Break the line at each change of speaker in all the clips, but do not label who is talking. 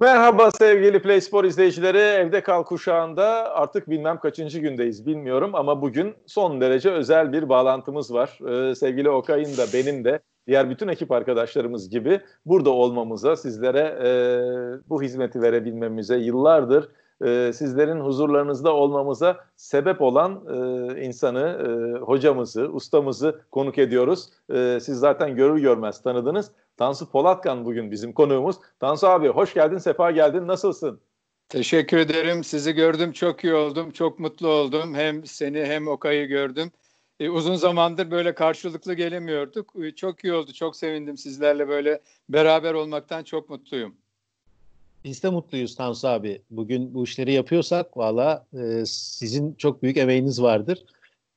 Merhaba sevgili PlaySpor izleyicileri. Evde kal kuşağında artık bilmem kaçıncı gündeyiz bilmiyorum ama bugün son derece özel bir bağlantımız var. Ee, sevgili Okay'ın da benim de diğer bütün ekip arkadaşlarımız gibi burada olmamıza, sizlere e, bu hizmeti verebilmemize yıllardır e, sizlerin huzurlarınızda olmamıza sebep olan e, insanı, e, hocamızı, ustamızı konuk ediyoruz. E, siz zaten görür görmez tanıdınız Tansu Polatkan bugün bizim konuğumuz. Tansu abi hoş geldin, sefa geldin. Nasılsın? Teşekkür ederim. Sizi gördüm, çok iyi oldum, çok mutlu oldum. Hem
seni hem Okay'ı gördüm. E, uzun zamandır böyle karşılıklı gelemiyorduk. E, çok iyi oldu, çok sevindim sizlerle böyle beraber olmaktan çok mutluyum.
Biz de mutluyuz Tansu abi. Bugün bu işleri yapıyorsak valla e, sizin çok büyük emeğiniz vardır.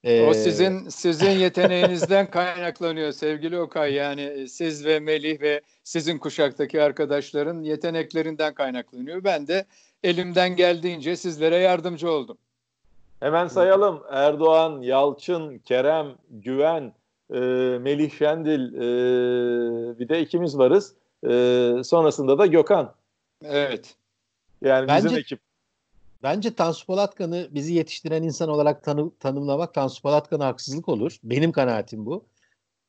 Ee, o sizin sizin yeteneğinizden
kaynaklanıyor sevgili Okay. Yani e, siz ve Melih ve sizin kuşaktaki arkadaşların yeteneklerinden
kaynaklanıyor. Ben de elimden geldiğince sizlere yardımcı oldum. Hemen sayalım. Erdoğan, Yalçın, Kerem, Güven, e, Melih Şendil, e, bir de ikimiz varız. E, sonrasında da Gökhan. Evet. Yani Bence... bizim ekip.
Bence Tansu Polatkan'ı bizi yetiştiren insan olarak tanı, tanımlamak Tansu Polatkan'a haksızlık olur. Benim kanaatim bu.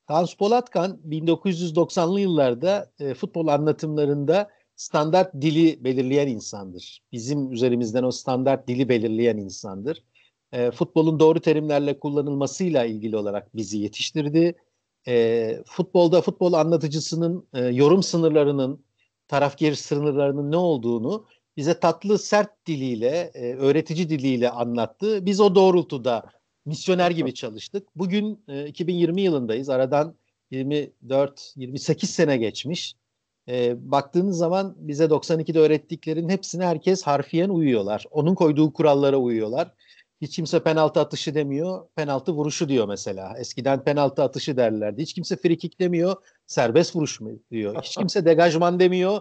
Tansu Polatkan 1990'lı yıllarda e, futbol anlatımlarında standart dili belirleyen insandır. Bizim üzerimizden o standart dili belirleyen insandır. E, futbolun doğru terimlerle kullanılmasıyla ilgili olarak bizi yetiştirdi. E, futbolda futbol anlatıcısının e, yorum sınırlarının, taraf geri sınırlarının ne olduğunu bize tatlı sert diliyle, e, öğretici diliyle anlattı. Biz o doğrultuda misyoner gibi çalıştık. Bugün e, 2020 yılındayız. Aradan 24-28 sene geçmiş. E, baktığınız zaman bize 92'de öğrettiklerin hepsine herkes harfiyen uyuyorlar. Onun koyduğu kurallara uyuyorlar. Hiç kimse penaltı atışı demiyor, penaltı vuruşu diyor mesela. Eskiden penaltı atışı derlerdi. Hiç kimse frikik demiyor, serbest vuruş mu diyor. Hiç kimse degajman demiyor,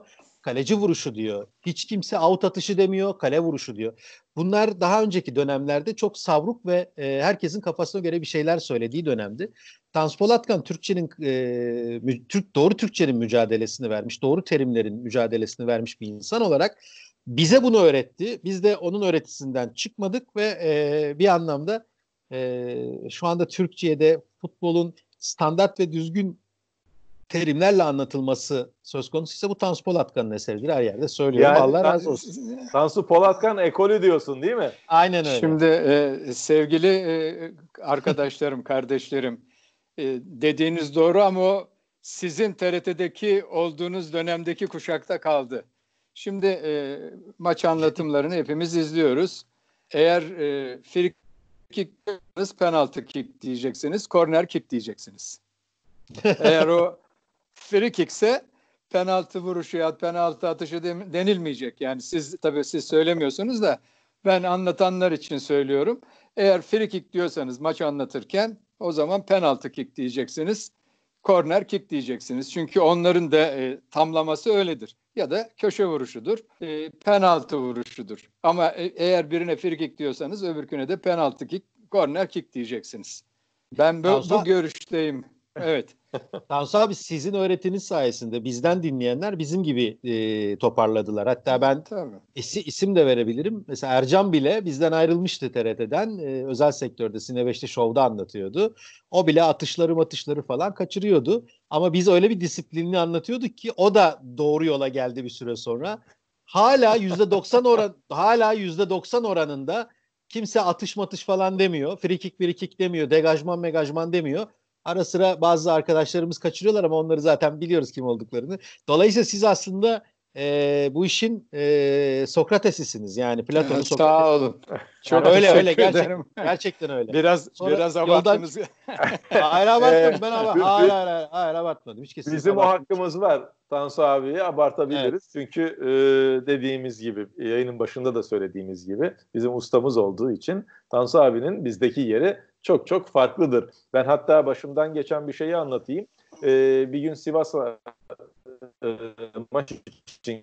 kaleci vuruşu diyor. Hiç kimse out atışı demiyor, kale vuruşu diyor. Bunlar daha önceki dönemlerde çok savruk ve e, herkesin kafasına göre bir şeyler söylediği dönemdi. Tans Polatkan Türkçenin e, Türk doğru Türkçenin mücadelesini vermiş, doğru terimlerin mücadelesini vermiş bir insan olarak bize bunu öğretti. Biz de onun öğretisinden çıkmadık ve e, bir anlamda e, şu anda Türkiye'de futbolun standart ve düzgün terimlerle anlatılması söz konusu ise bu Tansu Polatkan eseridir. Her yerde söylüyor. Yani, Allah razı
olsun. Tansu Polatkan ekolü diyorsun değil mi?
Aynen öyle. Şimdi
e, sevgili
e, arkadaşlarım, kardeşlerim e, dediğiniz doğru ama o sizin TRT'deki olduğunuz dönemdeki kuşakta kaldı. Şimdi e, maç anlatımlarını hepimiz izliyoruz. Eğer e, free kick penaltı kick diyeceksiniz, korner kick diyeceksiniz. Eğer o free kickse penaltı vuruşu ya penaltı atışı denilmeyecek. Yani siz tabii siz söylemiyorsunuz da ben anlatanlar için söylüyorum. Eğer free kick diyorsanız maç anlatırken o zaman penaltı kick diyeceksiniz. Korner kick diyeceksiniz. Çünkü onların da e, tamlaması öyledir. Ya da köşe vuruşudur. E, penaltı vuruşudur. Ama e, eğer birine free kick diyorsanız öbürküne de penaltı kick,
korner kick diyeceksiniz. Ben bu, bu görüşteyim. Evet. Tansu abi sizin öğretiniz sayesinde bizden dinleyenler bizim gibi e, toparladılar. Hatta ben Isi, isim de verebilirim. Mesela Ercan bile bizden ayrılmıştı TRT'den. E, özel sektörde Sine 5'te şovda anlatıyordu. O bile atışları atışları falan kaçırıyordu. Ama biz öyle bir disiplinli anlatıyorduk ki o da doğru yola geldi bir süre sonra. Hala yüzde %90 oran hala yüzde %90 oranında kimse atış matış falan demiyor. Frikik frikik demiyor. Degajman megajman demiyor Ara sıra bazı arkadaşlarımız kaçırıyorlar ama onları zaten biliyoruz kim olduklarını. Dolayısıyla siz aslında e, bu işin e, Sokrates'isiniz yani Platon'un Sokrates. Sağ olun. Çok yani öyle öyle gerçekten. gerçekten
öyle. Biraz Sonra biraz abarttınız.
Yoldan... hayır abartmadım ben ama ee, hayır, hayır hayır hayır abartmadım. Hiç kesinlikle Bizim o
hakkımız var. Tansu abiyi abartabiliriz. Evet. Çünkü e, dediğimiz gibi yayının başında da söylediğimiz gibi bizim ustamız olduğu için Tansu abinin bizdeki yeri çok çok farklıdır. Ben hatta başımdan geçen bir şeyi anlatayım. E, bir gün Sivas'a e, ee, maç için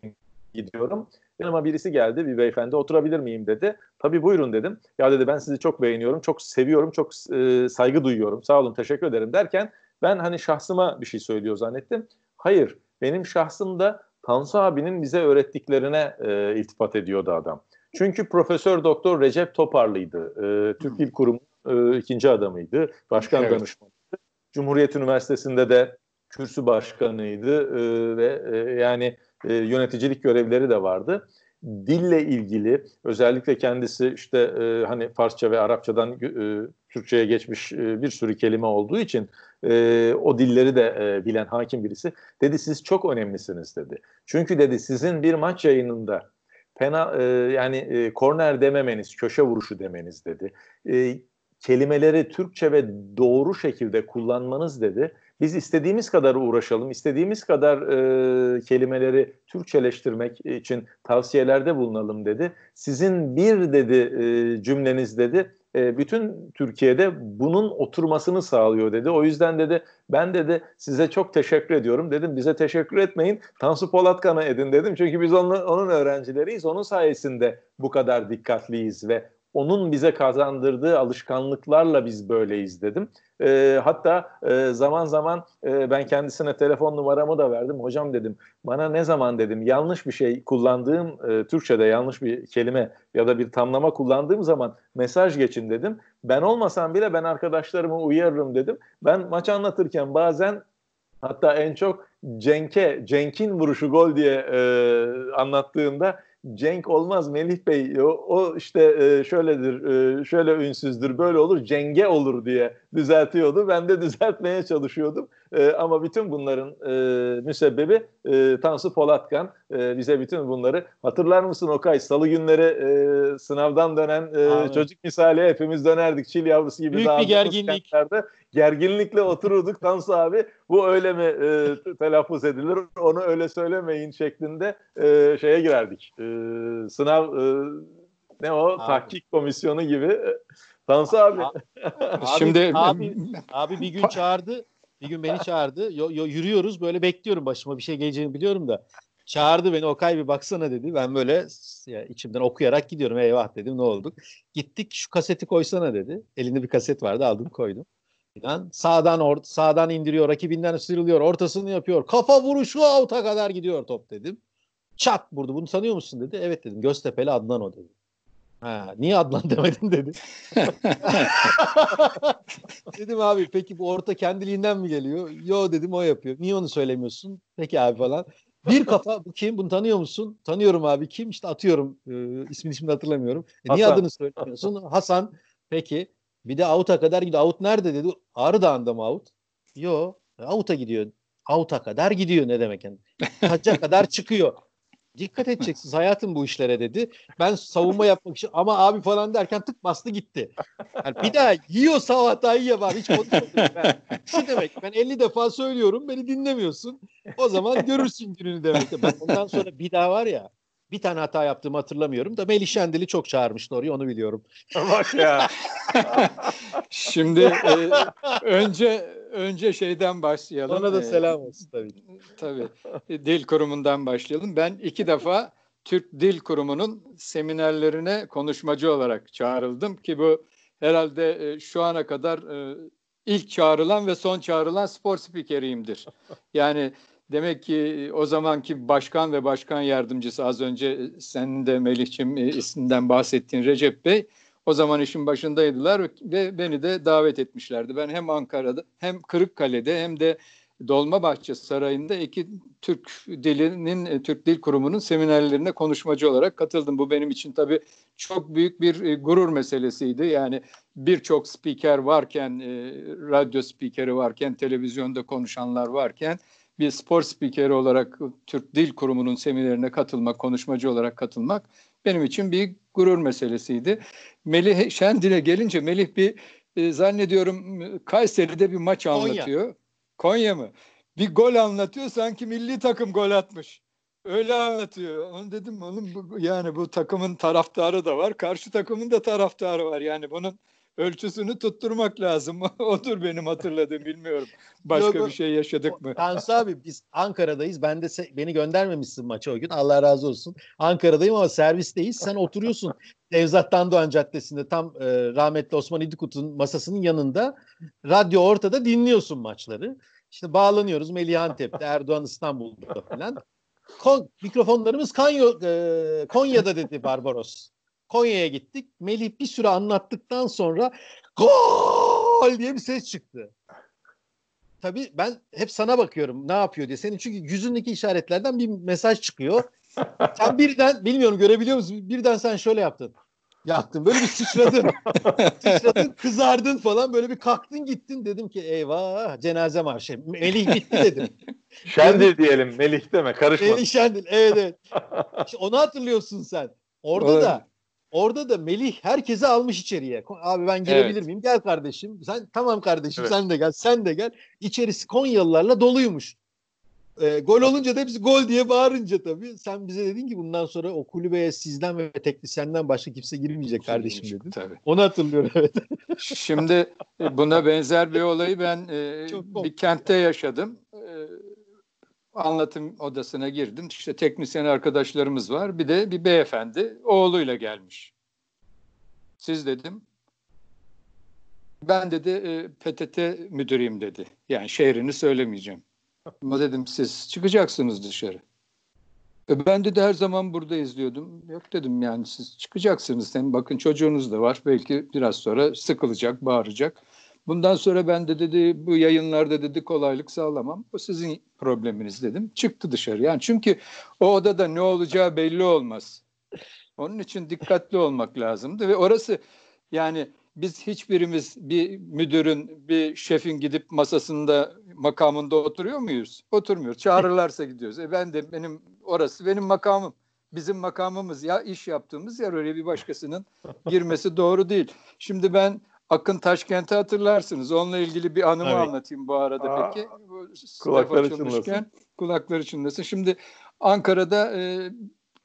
gidiyorum. Yanıma birisi geldi bir beyefendi oturabilir miyim dedi. Tabii buyurun dedim. Ya dedi ben sizi çok beğeniyorum, çok seviyorum, çok e, saygı duyuyorum. Sağ olun teşekkür ederim derken ben hani şahsıma bir şey söylüyor zannettim. Hayır benim şahsımda Tansu abinin bize öğrettiklerine e, iltifat ediyordu adam. Çünkü Profesör Doktor Recep Toparlı'ydı. E, Türk Dil hmm. Kurumu e, ikinci adamıydı. Başkan evet. danışmanıydı. Cumhuriyet Üniversitesi'nde de kürsü başkanıydı e, ve e, yani e, yöneticilik görevleri de vardı. Dille ilgili özellikle kendisi işte e, hani Farsça ve Arapçadan e, Türkçe'ye geçmiş e, bir sürü kelime olduğu için e, o dilleri de e, bilen hakim birisi dedi siz çok önemlisiniz dedi. Çünkü dedi sizin bir maç yayınında pena e, yani e, korner dememeniz, köşe vuruşu demeniz dedi. E, kelimeleri Türkçe ve doğru şekilde kullanmanız dedi. Biz istediğimiz kadar uğraşalım, istediğimiz kadar e, kelimeleri Türkçeleştirmek için tavsiyelerde bulunalım dedi. Sizin bir dedi e, cümleniz dedi e, bütün Türkiye'de bunun oturmasını sağlıyor dedi. O yüzden dedi ben dedi size çok teşekkür ediyorum dedim. Bize teşekkür etmeyin Tansu Polatkan'a edin dedim. Çünkü biz onun, onun öğrencileriyiz. Onun sayesinde bu kadar dikkatliyiz ve onun bize kazandırdığı alışkanlıklarla biz böyleyiz dedim. E, hatta e, zaman zaman e, ben kendisine telefon numaramı da verdim. Hocam dedim bana ne zaman dedim yanlış bir şey kullandığım e, Türkçe'de yanlış bir kelime ya da bir tamlama kullandığım zaman mesaj geçin dedim. Ben olmasam bile ben arkadaşlarımı uyarırım dedim. Ben maç anlatırken bazen Hatta en çok Cenk'e, Cenk'in vuruşu gol diye e, anlattığımda Cenk olmaz Melih Bey o, o işte e, şöyledir e, şöyle ünsüzdür böyle olur cenge olur diye düzeltiyordu. Ben de düzeltmeye çalışıyordum e, ama bütün bunların e, müsebbibi e, Tansu Polatkan e, bize bütün bunları hatırlar mısın Okay salı günleri e, sınavdan dönen e, çocuk misali hepimiz dönerdik çil yavrusu gibi Büyük bir gerginlik. Kentlerde gerginlikle otururduk. Tansu abi bu öyle mi e, telaffuz edilir onu öyle söylemeyin şeklinde e, şeye girerdik. E, sınav e, ne o abi. tahkik komisyonu gibi. Tansu abi. abi. Şimdi abi,
abi bir gün çağırdı. Bir gün beni çağırdı. Yo, yo, yürüyoruz böyle bekliyorum başıma bir şey geleceğini biliyorum da. Çağırdı beni Okay bir baksana dedi. Ben böyle ya, içimden okuyarak gidiyorum. Eyvah dedim ne olduk. Gittik şu kaseti koysana dedi. Elinde bir kaset vardı aldım koydum filan. Sağdan or sağdan indiriyor, rakibinden sıyrılıyor, ortasını yapıyor. Kafa vuruşu avta kadar gidiyor top dedim. Çat vurdu. Bunu tanıyor musun dedi. Evet dedim. Göztepe'li Adnan o dedi. Ha, niye Adnan demedin dedi. dedim abi peki bu orta kendiliğinden mi geliyor? Yo dedim o yapıyor. Niye onu söylemiyorsun? Peki abi falan. Bir kafa bu kim? Bunu tanıyor musun? Tanıyorum abi kim? İşte atıyorum. E, ismini şimdi hatırlamıyorum. E, niye adını söylemiyorsun? Hasan. Peki. Bir de out'a kadar gidiyor. Out nerede dedi. Ağrı Dağı'nda mı out? Yo. Out'a gidiyor. Out'a kadar gidiyor ne demek yani. Kaça kadar çıkıyor. Dikkat edeceksiniz hayatım bu işlere dedi. Ben savunma yapmak için ama abi falan derken tık bastı gitti. Yani bir daha yiyorsa o hatayı yapar. Hiç konuşmadım. Ben. Şu demek ben 50 defa söylüyorum beni dinlemiyorsun. O zaman görürsün gününü demek. Bak ondan sonra bir daha var ya bir tane hata yaptığımı hatırlamıyorum da Melih Şendil'i çok çağırmıştı oraya onu biliyorum. Bak ya. Şimdi e, önce önce şeyden başlayalım. Ona da e, selam
olsun tabii. tabii. E, dil kurumundan başlayalım. Ben iki defa Türk Dil Kurumu'nun seminerlerine konuşmacı olarak çağrıldım ki bu herhalde e, şu ana kadar e, ilk çağrılan ve son çağrılan spor spikeriyimdir. Yani Demek ki e, o zamanki başkan ve başkan yardımcısı az önce e, senin de Melih'ciğim e, isminden bahsettiğin Recep Bey o zaman işin başındaydılar ve beni de davet etmişlerdi. Ben hem Ankara'da hem Kırıkkale'de hem de Dolmabahçe Sarayı'nda iki Türk dilinin Türk Dil Kurumu'nun seminerlerine konuşmacı olarak katıldım. Bu benim için tabii çok büyük bir gurur meselesiydi. Yani birçok spiker varken, radyo spikeri varken, televizyonda konuşanlar varken bir spor spikeri olarak Türk Dil Kurumu'nun seminerine katılmak, konuşmacı olarak katılmak benim için bir gurur meselesiydi. Melih Şendil'e gelince Melih bir e, zannediyorum Kayseri'de bir maç anlatıyor. Konya. Konya mı? Bir gol anlatıyor sanki milli takım gol atmış. Öyle anlatıyor. Onu dedim oğlum bu, yani bu takımın taraftarı da var. Karşı takımın da taraftarı var. Yani bunun ölçüsünü tutturmak lazım. Odur benim hatırladığım bilmiyorum. Başka yok, bir
şey yaşadık mı? Tansu abi biz Ankara'dayız. Ben de se- beni göndermemişsin maça o gün. Allah razı olsun. Ankara'dayım ama servisteyiz. Sen oturuyorsun. Nevzat'tan Doğan Caddesi'nde tam e, rahmetli Osman İdikut'un masasının yanında radyo ortada dinliyorsun maçları. İşte bağlanıyoruz Melihantepe'de, Erdoğan İstanbul'da falan. Kon, mikrofonlarımız Kanyo, e, Konya'da dedi Barbaros. Konya'ya gittik. Melih bir süre anlattıktan sonra gol diye bir ses çıktı. Tabii ben hep sana bakıyorum ne yapıyor diye. Senin çünkü yüzündeki işaretlerden bir mesaj çıkıyor. sen birden bilmiyorum görebiliyor musun? Birden sen şöyle yaptın. Yaptın böyle bir sıçradın. sıçradın kızardın falan böyle bir kalktın gittin dedim ki eyvah cenaze marşı. Şey, Melih bitti dedim.
Şendil yani, diyelim Melih deme karışma. Melih
Şendil evet evet. İşte onu hatırlıyorsun sen. Orada da Orada da Melih herkese almış içeriye. Abi ben girebilir evet. miyim? Gel kardeşim. Sen tamam kardeşim evet. sen de gel. Sen de gel. İçerisi Konyalılarla doluymuş. E, gol olunca da hepsi gol diye bağırınca tabii. Sen bize dedin ki bundan sonra o kulübeye sizden ve teknisyenden başka kimse girmeyecek kardeşim dedin. Tabii. Onu hatırlıyorum evet.
Şimdi e, buna benzer bir olayı ben e, bir kentte yaşadım. E, anlatım odasına girdim. İşte teknisyen arkadaşlarımız var. Bir de bir beyefendi oğluyla gelmiş. Siz dedim. Ben dedi e, PTT müdürüyüm dedi. Yani şehrini söylemeyeceğim. Ama dedim siz çıkacaksınız dışarı. E, ben de her zaman burada izliyordum. Yok dedim yani siz çıkacaksınız. Hem bakın çocuğunuz da var. Belki biraz sonra sıkılacak, bağıracak. Bundan sonra ben de dedi bu yayınlarda dedi kolaylık sağlamam. Bu sizin probleminiz dedim. Çıktı dışarı. Yani çünkü o odada ne olacağı belli olmaz. Onun için dikkatli olmak lazımdı ve orası yani biz hiçbirimiz bir müdürün, bir şefin gidip masasında, makamında oturuyor muyuz? oturmuyor Çağırırlarsa gidiyoruz. E ben de benim orası benim makamım. Bizim makamımız ya iş yaptığımız yer öyle bir başkasının girmesi doğru değil. Şimdi ben Akın Taşkent'i hatırlarsınız. Onunla ilgili bir anımı evet. anlatayım bu arada Aa, peki. kulaklar çınlasın. kulaklar çınlasın. Şimdi Ankara'da e,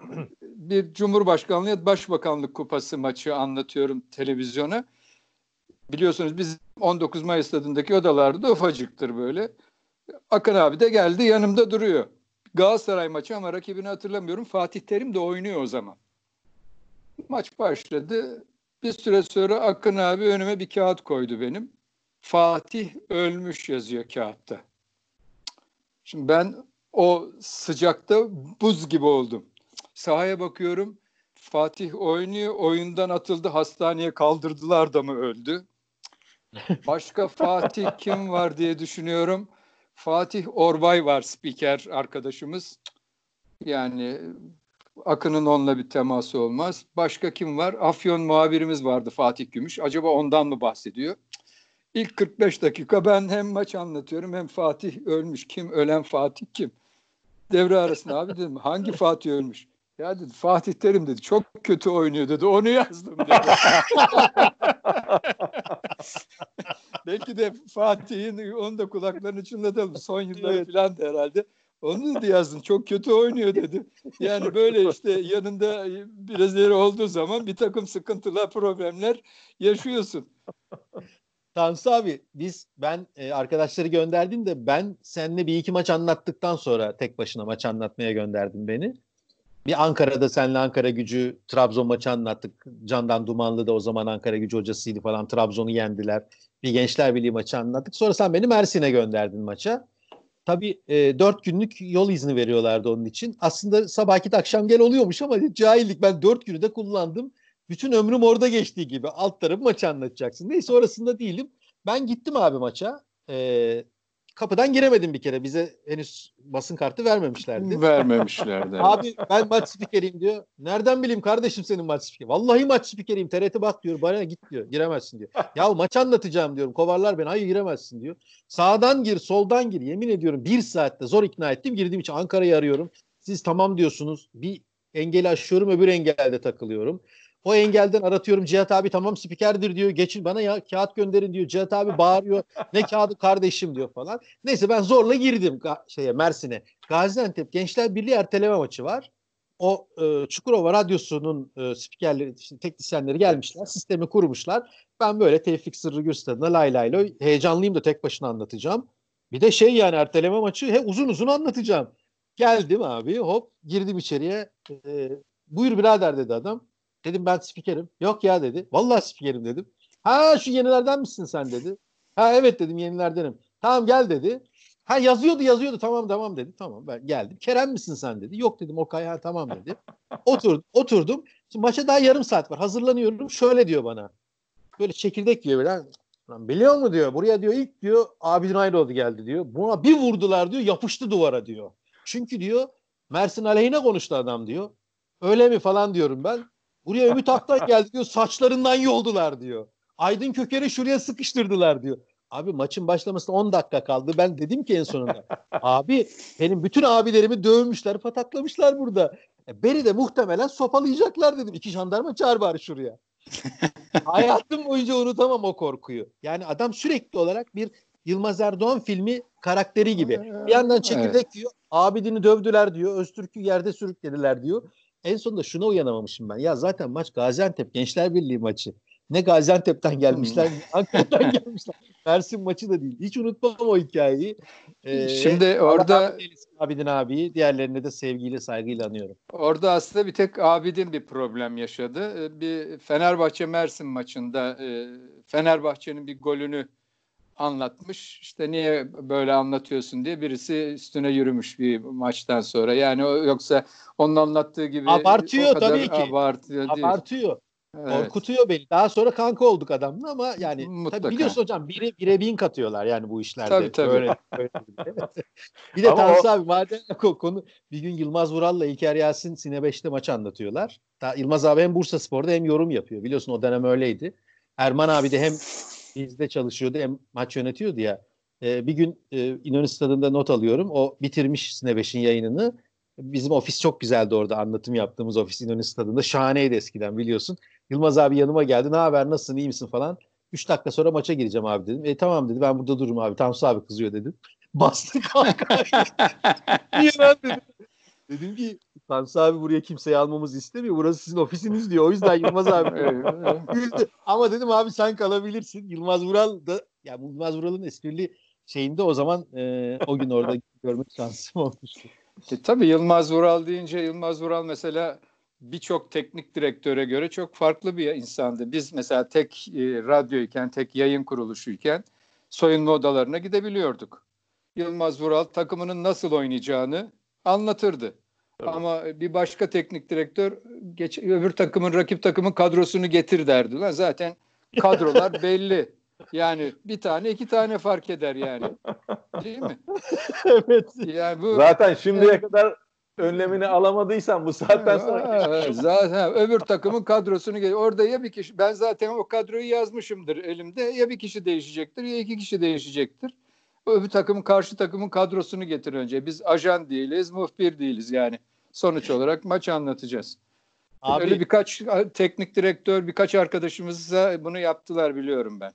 bir Cumhurbaşkanlığı Başbakanlık Kupası maçı anlatıyorum televizyona. Biliyorsunuz biz 19 Mayıs stadındaki odalarda ufacıktır böyle. Akın abi de geldi yanımda duruyor. Galatasaray maçı ama rakibini hatırlamıyorum. Fatih Terim de oynuyor o zaman. Maç başladı. Bir süre sonra Akın abi önüme bir kağıt koydu benim. Fatih ölmüş yazıyor kağıtta. Şimdi ben o sıcakta buz gibi oldum. Sahaya bakıyorum. Fatih oynuyor. Oyundan atıldı. Hastaneye kaldırdılar da mı öldü? Başka Fatih kim var diye düşünüyorum. Fatih Orbay var spiker arkadaşımız. Yani Akın'ın onunla bir teması olmaz. Başka kim var? Afyon muhabirimiz vardı Fatih Gümüş. Acaba ondan mı bahsediyor? İlk 45 dakika ben hem maç anlatıyorum hem Fatih ölmüş. Kim ölen Fatih kim? Devre arasında abi dedim hangi Fatih ölmüş? Ya dedi Fatih Terim dedi çok kötü oynuyor dedi onu yazdım dedi. Belki de Fatih'in onu da kulaklarını çınlatalım son yılları evet. falan da herhalde onu da yazdın. Çok kötü oynuyor dedi. Yani böyle işte yanında
birileri olduğu zaman bir takım sıkıntılar, problemler yaşıyorsun. Tansu abi biz ben e, arkadaşları gönderdim de ben seninle bir iki maç anlattıktan sonra tek başına maç anlatmaya gönderdim beni. Bir Ankara'da senle Ankara gücü Trabzon maçı anlattık. Candan Dumanlı da o zaman Ankara gücü hocasıydı falan. Trabzon'u yendiler. Bir Gençler Birliği maçı anlattık. Sonra sen beni Mersin'e gönderdin maça. Tabii e, 4 günlük yol izni veriyorlardı onun için. Aslında sabah git akşam gel oluyormuş ama cahillik ben dört günü de kullandım. Bütün ömrüm orada geçtiği gibi alt tarafı maçı anlatacaksın. Neyse orasında değilim. Ben gittim abi maça. E, kapıdan giremedim bir kere. Bize henüz basın kartı vermemişlerdi. Vermemişlerdi. Abi ben maç spikeriyim diyor. Nereden bileyim kardeşim senin maç spikeri? Vallahi maç spikeriyim. TRT bak diyor. Bana git diyor. Giremezsin diyor. ya maç anlatacağım diyorum. Kovarlar beni. Hayır giremezsin diyor. Sağdan gir, soldan gir. Yemin ediyorum bir saatte zor ikna ettim. Girdiğim için Ankara'yı arıyorum. Siz tamam diyorsunuz. Bir engeli aşıyorum öbür engelde takılıyorum. O engelden aratıyorum Cihat abi tamam spikerdir diyor. Geçin bana ya kağıt gönderin diyor. Cihat abi bağırıyor. ne kağıdı kardeşim diyor falan. Neyse ben zorla girdim şeye Mersin'e. Gaziantep Gençler Birliği erteleme maçı var. O e, Çukurova Radyosu'nun e, spikerleri, işte, teknisyenleri gelmişler. Sistemi kurmuşlar. Ben böyle Tevfik Sırrı Güstad'ına lay lay lay heyecanlıyım da tek başına anlatacağım. Bir de şey yani erteleme maçı he, uzun uzun anlatacağım. Geldim abi hop girdim içeriye. E, buyur birader dedi adam. Dedim ben spikerim. Yok ya dedi. Vallahi spikerim dedim. Ha şu yenilerden misin sen dedi. Ha evet dedim yenilerdenim. Tamam gel dedi. Ha yazıyordu yazıyordu tamam tamam dedi. Tamam ben geldim. Kerem misin sen dedi. Yok dedim Okay ha tamam dedi. Otur, oturdum. Şimdi maça daha yarım saat var. Hazırlanıyorum. Şöyle diyor bana. Böyle çekirdek diyor böyle. Lan biliyor mu diyor. Buraya diyor ilk diyor Abidin ayrı oldu geldi diyor. Buna bir vurdular diyor yapıştı duvara diyor. Çünkü diyor Mersin aleyhine konuştu adam diyor. Öyle mi falan diyorum ben. Buraya Ümit Aktay geldi diyor saçlarından yoldular diyor. Aydın Köker'i şuraya sıkıştırdılar diyor. Abi maçın başlamasına 10 dakika kaldı. Ben dedim ki en sonunda. abi benim bütün abilerimi dövmüşler, pataklamışlar burada. E, beni de muhtemelen sopalayacaklar dedim. İki jandarma çağır bari şuraya. Hayatım boyunca unutamam o korkuyu. Yani adam sürekli olarak bir Yılmaz Erdoğan filmi karakteri gibi. Bir yandan çekirdek evet. diyor, abidini dövdüler diyor, Öztürk'ü yerde sürüklediler diyor en sonunda şuna uyanamamışım ben. Ya zaten maç Gaziantep Gençler Birliği maçı. Ne Gaziantep'ten hmm. gelmişler, Ankara'dan gelmişler. Mersin maçı da değil. Hiç unutmam o hikayeyi. Ee, Şimdi orada Abidin abiyi, diğerlerine de sevgiyle saygıyla anıyorum. Orada aslında bir tek Abidin
bir problem yaşadı. Ee, bir Fenerbahçe Mersin maçında e, Fenerbahçe'nin bir golünü anlatmış. İşte niye böyle anlatıyorsun diye birisi üstüne yürümüş bir maçtan sonra. Yani yoksa onun anlattığı gibi abartıyor o kadar tabii ki. Abartıyor.
Abartıyor. Evet. beni. Daha sonra kanka olduk adamla ama yani tabii biliyorsun hocam bire, bire bin katıyorlar yani bu işlerde. Tabii tabii. Böyle, böyle bir şey. de ama Tansu o... abi madem konu bir gün Yılmaz Vural'la İlker Yasin Sine 5'te maç anlatıyorlar. Daha Yılmaz abi hem Bursa Spor'da hem yorum yapıyor. Biliyorsun o dönem öyleydi. Erman abi de hem bizde çalışıyordu hem maç yönetiyordu ya. E, bir gün e, İnönü Stadı'nda not alıyorum. O bitirmiş Sinebeş'in yayınını. Bizim ofis çok güzeldi orada anlatım yaptığımız ofis İnönü Stadı'nda. Şahaneydi eskiden biliyorsun. Yılmaz abi yanıma geldi. Ne haber nasılsın iyi misin falan. üç dakika sonra maça gireceğim abi dedim. E tamam dedi ben burada dururum abi. Tamsu abi kızıyor dedim. Bastı kanka. Niye lan dedim. Dedim ki Tansu abi buraya kimseyi almamız istemiyor. Burası sizin ofisiniz diyor. O yüzden Yılmaz abi. güldü. Ama dedim abi sen kalabilirsin. Yılmaz Vural da ya Yılmaz Vural'ın esprili şeyinde o zaman e, o gün orada görmek şansım olmuştu.
E, tabii Yılmaz Vural deyince Yılmaz Vural mesela birçok teknik direktöre göre çok farklı bir insandı. Biz mesela tek e, radyoyken, tek yayın kuruluşuyken soyunma odalarına gidebiliyorduk. Yılmaz Vural takımının nasıl oynayacağını anlatırdı. Tabii. Ama bir başka teknik direktör geç, öbür takımın rakip takımın kadrosunu getir derdi. Lan zaten kadrolar belli. Yani bir tane iki tane fark eder yani. Değil mi?
evet. Yani bu, zaten şimdiye evet. kadar önlemini alamadıysan bu saatten
sonra. zaten öbür takımın kadrosunu getir. Orada ya bir kişi ben zaten o kadroyu yazmışımdır elimde. Ya bir kişi değişecektir ya iki kişi değişecektir öbür takımın karşı takımın kadrosunu getir önce. Biz ajan değiliz, muhbir değiliz yani sonuç olarak maç anlatacağız. Abi, Öyle birkaç teknik direktör, birkaç arkadaşımıza bunu yaptılar biliyorum ben.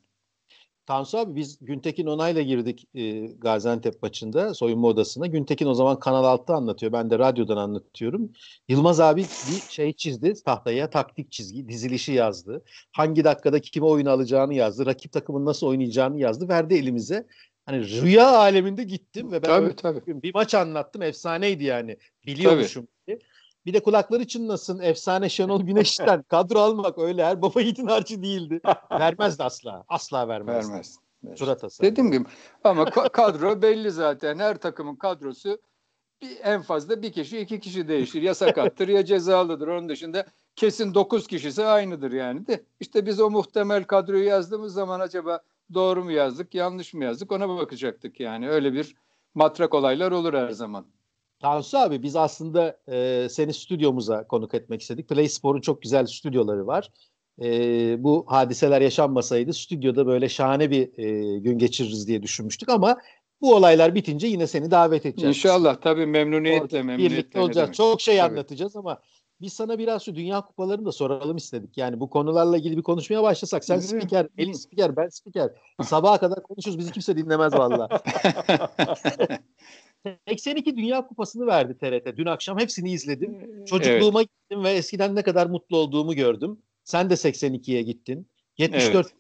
Tansu abi biz Güntekin Onay'la girdik e, Gaziantep maçında soyunma odasına. Güntekin o zaman Kanal 6'ta anlatıyor. Ben de radyodan anlatıyorum. Yılmaz abi bir şey çizdi tahtaya taktik çizgi dizilişi yazdı. Hangi dakikada kime oyun alacağını yazdı. Rakip takımın nasıl oynayacağını yazdı. Verdi elimize hani rüya aleminde gittim ve ben tabii, tabii. bir maç anlattım efsaneydi yani biliyormuşum tabii. Bir de kulakları çınlasın efsane Şenol Güneş'ten kadro almak öyle her baba yiğitin harcı değildi. Vermezdi asla. Asla
vermezdi. Vermez. Surat asar. Dediğim gibi ama kadro belli zaten. Her takımın kadrosu bir, en fazla bir kişi iki kişi değişir. Ya sakattır ya cezalıdır. Onun dışında kesin dokuz kişisi aynıdır yani de. İşte biz o muhtemel kadroyu yazdığımız zaman acaba doğru mu yazdık, yanlış mı yazdık ona bakacaktık yani. Öyle bir matrak olaylar olur her zaman.
Tansu abi biz aslında e, seni stüdyomuza konuk etmek istedik. Play Spor'un çok güzel stüdyoları var. E, bu hadiseler yaşanmasaydı stüdyoda böyle şahane bir e, gün geçiririz diye düşünmüştük ama bu olaylar bitince yine seni davet edeceğiz.
İnşallah tabii memnuniyetle memnuniyetle. Birlikte olacağız. Çok şey tabii.
anlatacağız ama biz sana biraz şu Dünya Kupalarını da soralım istedik. Yani bu konularla ilgili bir konuşmaya başlasak. Sen spiker, Elin spiker, ben spiker. Sabaha kadar konuşuruz. Bizi kimse dinlemez valla. 82 Dünya Kupası'nı verdi TRT. Dün akşam hepsini izledim. Çocukluğuma evet. gittim ve eskiden ne kadar mutlu olduğumu gördüm. Sen de 82'ye gittin. 74 evet.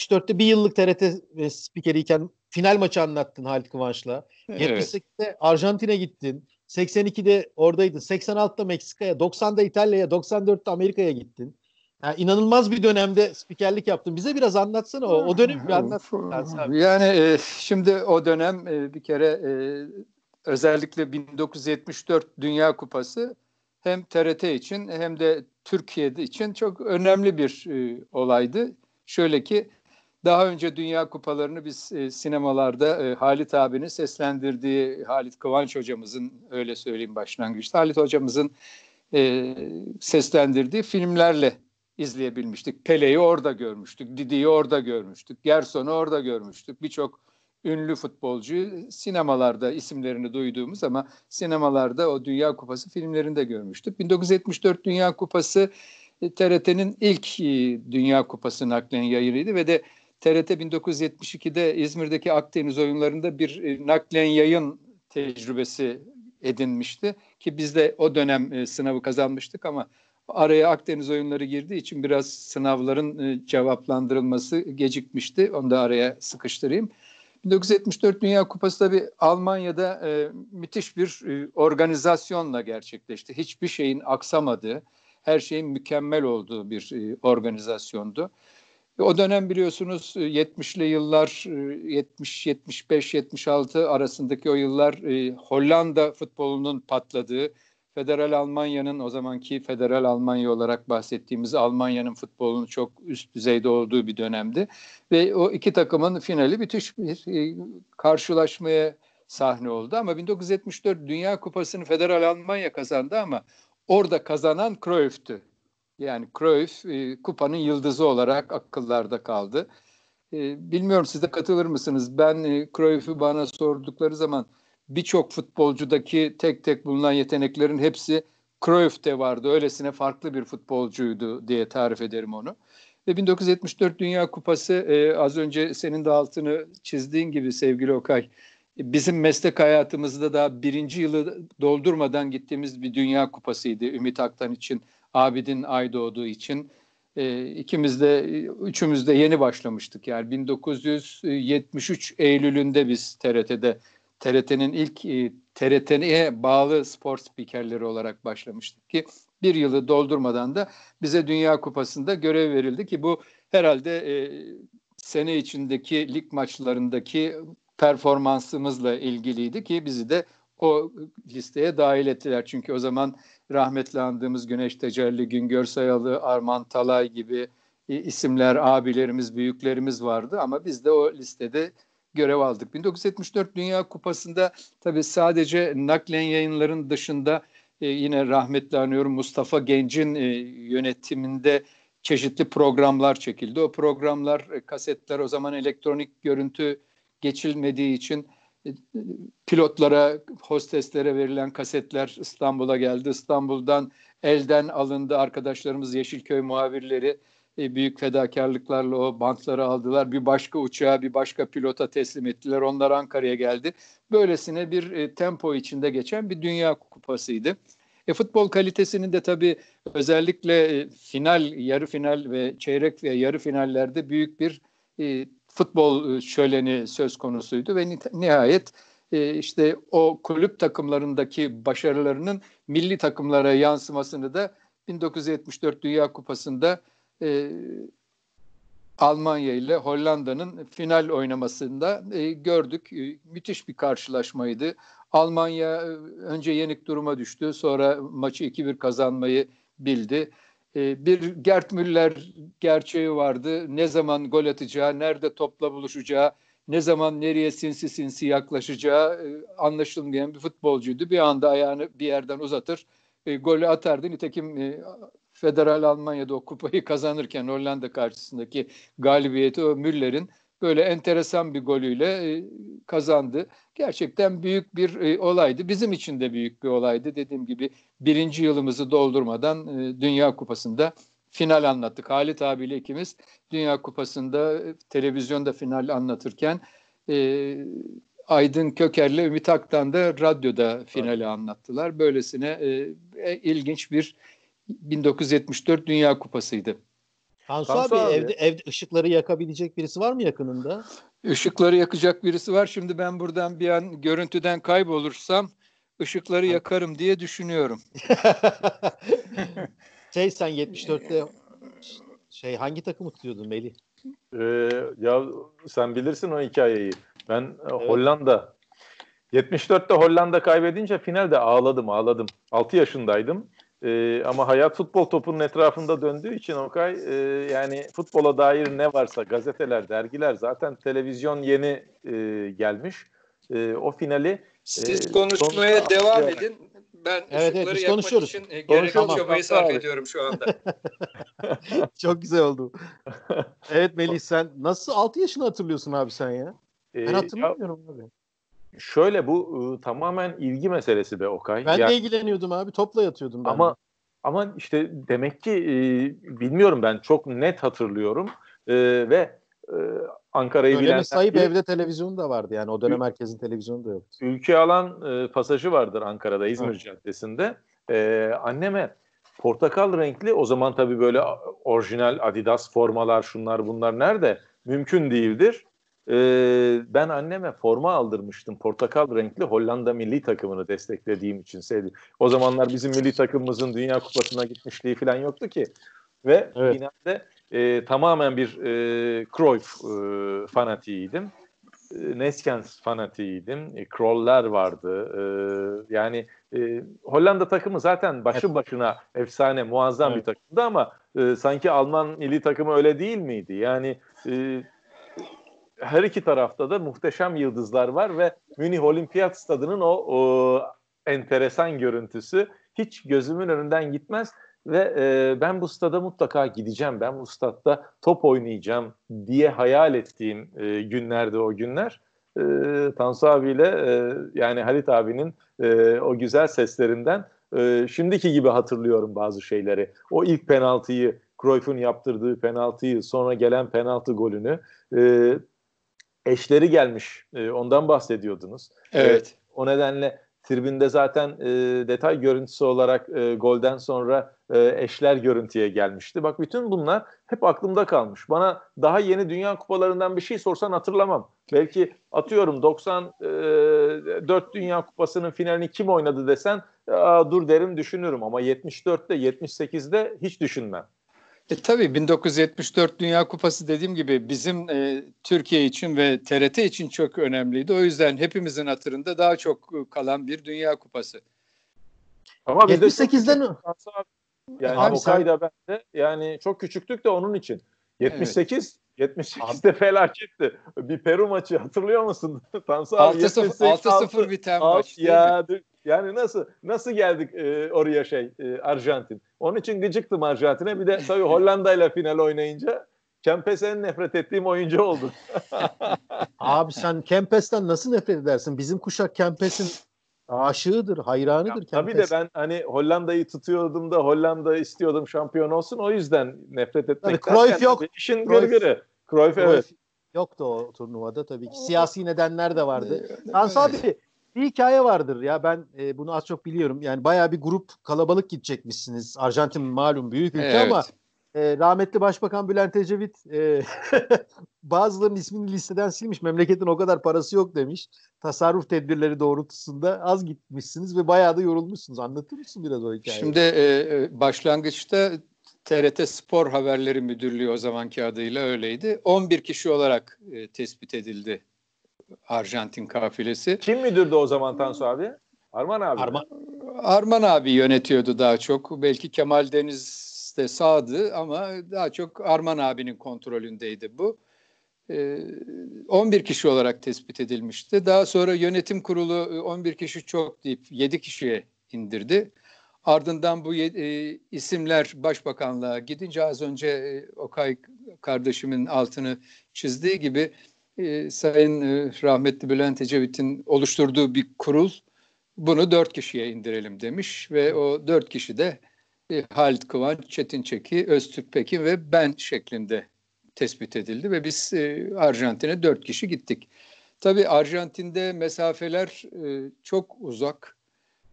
74'te bir yıllık TRT spikeriyken final maçı anlattın Halit Kıvanç'la. Evet. 78'te Arjantin'e gittin. 82'de oradaydın. 86'da Meksika'ya, 90'da İtalya'ya, 94'te Amerika'ya gittin. Yani inanılmaz bir dönemde spikerlik yaptın. Bize biraz anlatsana o, o dönem. bir anlat.
Yani e, şimdi o dönem e, bir kere e, özellikle 1974 Dünya Kupası hem TRT için hem de Türkiye'de için çok önemli bir e, olaydı. Şöyle ki daha önce Dünya Kupalarını biz e, sinemalarda e, Halit abinin seslendirdiği Halit Kıvanç hocamızın öyle söyleyeyim başlangıçta Halit hocamızın e, seslendirdiği filmlerle izleyebilmiştik. Pele'yi orada görmüştük, Didi'yi orada görmüştük, Gerson'u orada görmüştük. Birçok ünlü futbolcu sinemalarda isimlerini duyduğumuz ama sinemalarda o Dünya Kupası filmlerinde görmüştük. 1974 Dünya Kupası e, TRT'nin ilk e, Dünya Kupası naklen yayınıydı ve de TRT 1972'de İzmir'deki Akdeniz oyunlarında bir e, naklen yayın tecrübesi edinmişti ki biz de o dönem e, sınavı kazanmıştık ama araya Akdeniz oyunları girdiği için biraz sınavların e, cevaplandırılması gecikmişti. Onu da araya sıkıştırayım. 1974 Dünya Kupası tabii Almanya'da e, müthiş bir e, organizasyonla gerçekleşti. Hiçbir şeyin aksamadığı, her şeyin mükemmel olduğu bir e, organizasyondu. O dönem biliyorsunuz 70'li e, yıllar 70-75-76 e, arasındaki o yıllar e, Hollanda futbolunun patladığı, Federal Almanya'nın o zamanki Federal Almanya olarak bahsettiğimiz Almanya'nın futbolunun çok üst düzeyde olduğu bir dönemdi. Ve o iki takımın finali müthiş bir karşılaşmaya sahne oldu. Ama 1974 Dünya Kupası'nı Federal Almanya kazandı ama orada kazanan Cruyff'tü. Yani Cruyff e, kupanın yıldızı olarak akıllarda kaldı. E, bilmiyorum siz de katılır mısınız? Ben e, Cruyff'u bana sordukları zaman birçok futbolcudaki tek tek bulunan yeteneklerin hepsi Cruyff'te vardı. Öylesine farklı bir futbolcuydu diye tarif ederim onu. Ve 1974 Dünya Kupası e, az önce senin de altını çizdiğin gibi sevgili Okay bizim meslek hayatımızda da birinci yılı doldurmadan gittiğimiz bir Dünya Kupası'ydı Ümit Aktan için Abidin ay doğduğu için e, ikimiz de üçümüz de yeni başlamıştık. Yani 1973 Eylül'ünde biz TRT'de TRT'nin ilk e, TRT'ye bağlı spor spikerleri olarak başlamıştık ki bir yılı doldurmadan da bize Dünya Kupası'nda görev verildi ki bu herhalde e, sene içindeki lig maçlarındaki performansımızla ilgiliydi ki bizi de o listeye dahil ettiler. Çünkü o zaman rahmetli andığımız Güneş Tecelli, Güngör Sayalı, Arman Talay gibi isimler, abilerimiz, büyüklerimiz vardı ama biz de o listede görev aldık. 1974 Dünya Kupası'nda tabii sadece naklen yayınların dışında e, yine rahmetli anıyorum Mustafa Genç'in e, yönetiminde çeşitli programlar çekildi. O programlar, e, kasetler o zaman elektronik görüntü geçilmediği için pilotlara, hosteslere verilen kasetler İstanbul'a geldi. İstanbul'dan elden alındı. Arkadaşlarımız Yeşilköy muhabirleri e, büyük fedakarlıklarla o bantları aldılar. Bir başka uçağa, bir başka pilota teslim ettiler. Onlar Ankara'ya geldi. Böylesine bir e, tempo içinde geçen bir dünya kupasıydı. E, futbol kalitesinin de tabii özellikle e, final, yarı final ve çeyrek ve yarı finallerde büyük bir futbol e, şöleni söz konusuydu ve nihayet e, işte o kulüp takımlarındaki başarılarının milli takımlara yansımasını da 1974 Dünya Kupası'nda e, Almanya ile Hollanda'nın final oynamasında e, gördük. E, müthiş bir karşılaşmaydı. Almanya e, önce yenik duruma düştü, sonra maçı 2-1 kazanmayı bildi. Ee, bir Gert Müller gerçeği vardı. Ne zaman gol atacağı, nerede topla buluşacağı, ne zaman nereye sinsi sinsi yaklaşacağı e, anlaşılmayan bir futbolcuydu. Bir anda ayağını bir yerden uzatır, e, golü atardı. Nitekim e, Federal Almanya'da o kupayı kazanırken Hollanda karşısındaki galibiyeti o Müller'in böyle enteresan bir golüyle e, kazandı. Gerçekten büyük bir e, olaydı. Bizim için de büyük bir olaydı. Dediğim gibi birinci yılımızı doldurmadan e, Dünya Kupası'nda final anlattık. Halit abiyle ikimiz Dünya Kupası'nda e, televizyonda final anlatırken e, Aydın Köker'le Ümit Ak'tan da radyoda finali evet. anlattılar. Böylesine e, e ilginç bir 1974 Dünya Kupası'ydı. Tansu, Tansu abi, abi evde,
evde ışıkları yakabilecek
birisi var mı yakınında? Işıkları yakacak birisi var. Şimdi ben buradan bir an görüntüden kaybolursam ışıkları yakarım diye düşünüyorum.
şey sen 74'te
şey hangi takımı tutuyordun Melih? Ee, ya sen bilirsin o hikayeyi. Ben e, evet. Hollanda 74'te Hollanda kaybedince finalde ağladım ağladım. 6 yaşındaydım. E, ama hayat futbol topunun etrafında döndüğü için Okay e, yani futbola dair ne varsa gazeteler, dergiler zaten televizyon yeni e, gelmiş. E, o finali e, siz e, konuşmaya son... devam yani.
edin. Ben evet, evet, biz konuşuyoruz. için e, gereken çabayı sarf ediyorum şu anda.
Çok güzel oldu. Evet Melih sen nasıl 6 yaşını hatırlıyorsun abi sen ya?
Ben e, hatırlamıyorum ya, abi. Şöyle bu e, tamamen ilgi meselesi be Okay. Ben yani, de ilgileniyordum
abi topla yatıyordum ben. Ama
ama işte demek ki e, bilmiyorum ben çok net hatırlıyorum e, ve e, Ankara'yı Öyle bilen... sayıp biri, evde
televizyon da vardı yani o dönem herkesin televizyonu da yoktu.
Ülke alan e, pasajı vardır Ankara'da İzmir evet. Caddesi'nde. E, anneme portakal renkli o zaman tabii böyle orijinal Adidas formalar şunlar bunlar nerede mümkün değildir e, ben anneme forma aldırmıştım. Portakal renkli Hollanda milli takımını desteklediğim için sevdim. O zamanlar bizim milli takımımızın Dünya Kupası'na gitmişliği falan yoktu ki. Ve evet. finalde e, tamamen bir e, Cruyff e, fanatiğiydim. E, Neskens fanatiğiydim. E, Kroller vardı. E, yani e, Hollanda takımı zaten başı başına efsane, muazzam evet. bir takımdı ama e, sanki Alman milli takımı öyle değil miydi? Yani e, her iki tarafta da muhteşem yıldızlar var ve Münih Olimpiyat Stadı'nın o, o enteresan görüntüsü hiç gözümün önünden gitmez ve e, ben bu stada mutlaka gideceğim, ben bu statta top oynayacağım diye hayal ettiğim e, günlerde o günler. E, Tansu abiyle e, yani Halit abinin e, o güzel seslerinden e, şimdiki gibi hatırlıyorum bazı şeyleri. O ilk penaltıyı, Cruyff'un yaptırdığı penaltıyı, sonra gelen penaltı golünü. E, eşleri gelmiş. E, ondan bahsediyordunuz. E, evet. E, o nedenle tribünde zaten e, detay görüntüsü olarak e, golden sonra e, eşler görüntüye gelmişti. Bak bütün bunlar hep aklımda kalmış. Bana daha yeni Dünya Kupalarından bir şey sorsan hatırlamam. Belki atıyorum 94 e, Dünya Kupası'nın finalini kim oynadı desen dur derim düşünürüm ama 74'te 78'de hiç düşünmem. E, tabii 1974 Dünya Kupası dediğim gibi bizim
e, Türkiye için ve TRT için çok önemliydi. O yüzden hepimizin hatırında daha çok
e, kalan bir Dünya Kupası.
Ama 78'den
yani abi, Hokkaido ben de yani çok küçüktük de onun için. 78 evet. de felaketti. Bir Peru maçı hatırlıyor musun? Tansu 6-0 biten maç. Ya, yani nasıl nasıl geldik e, oraya şey e, Arjantin. Onun için gıcıktım Arjantin'e. Bir de tabii Hollanda ile final oynayınca Kempes nefret ettiğim oyuncu oldu.
Abi sen Kempes'ten nasıl nefret edersin? Bizim kuşak Kempes'in aşığıdır, hayranıdır. Ya, tabii de
ben hani Hollanda'yı tutuyordum da Hollanda istiyordum şampiyon olsun. O yüzden nefret etmek. Tabii Cruyff yok. İşin Cruyff. gırgırı. Cruyff, Cruyff evet.
Yoktu o turnuvada tabii ki. Siyasi nedenler de vardı. Hans abi bir hikaye vardır ya ben e, bunu az çok biliyorum. Yani bayağı bir grup kalabalık gidecekmişsiniz. Arjantin malum büyük ülke evet. ama e, rahmetli Başbakan Bülent Ecevit e, bazılarının ismini listeden silmiş. Memleketin o kadar parası yok demiş. Tasarruf tedbirleri doğrultusunda az gitmişsiniz ve bayağı da yorulmuşsunuz. Anlatır mısın biraz o hikayeyi? Şimdi
e, e başlangıçta TRT Spor Haberleri Müdürlüğü o zamanki adıyla öyleydi. 11 kişi olarak e, tespit edildi Arjantin kafilesi. Kim müdürdü o zaman
Tansu abi? Arman abi. Arman,
Arman abi yönetiyordu daha çok. Belki Kemal Deniz de sağdı ama daha çok Arman abinin kontrolündeydi bu. 11 ee, kişi olarak tespit edilmişti. Daha sonra yönetim kurulu 11 e, kişi çok deyip 7 kişiye indirdi. Ardından bu e, isimler başbakanlığa gidince az önce e, Okay kardeşimin altını çizdiği gibi Sayın rahmetli Bülent Ecevit'in oluşturduğu bir kurul bunu dört kişiye indirelim demiş ve o dört kişi de e, Halit Kıvanç, Çetin Çeki, Öztürk Pekin ve ben şeklinde tespit edildi ve biz e, Arjantin'e dört kişi gittik. Tabii Arjantin'de mesafeler e, çok uzak.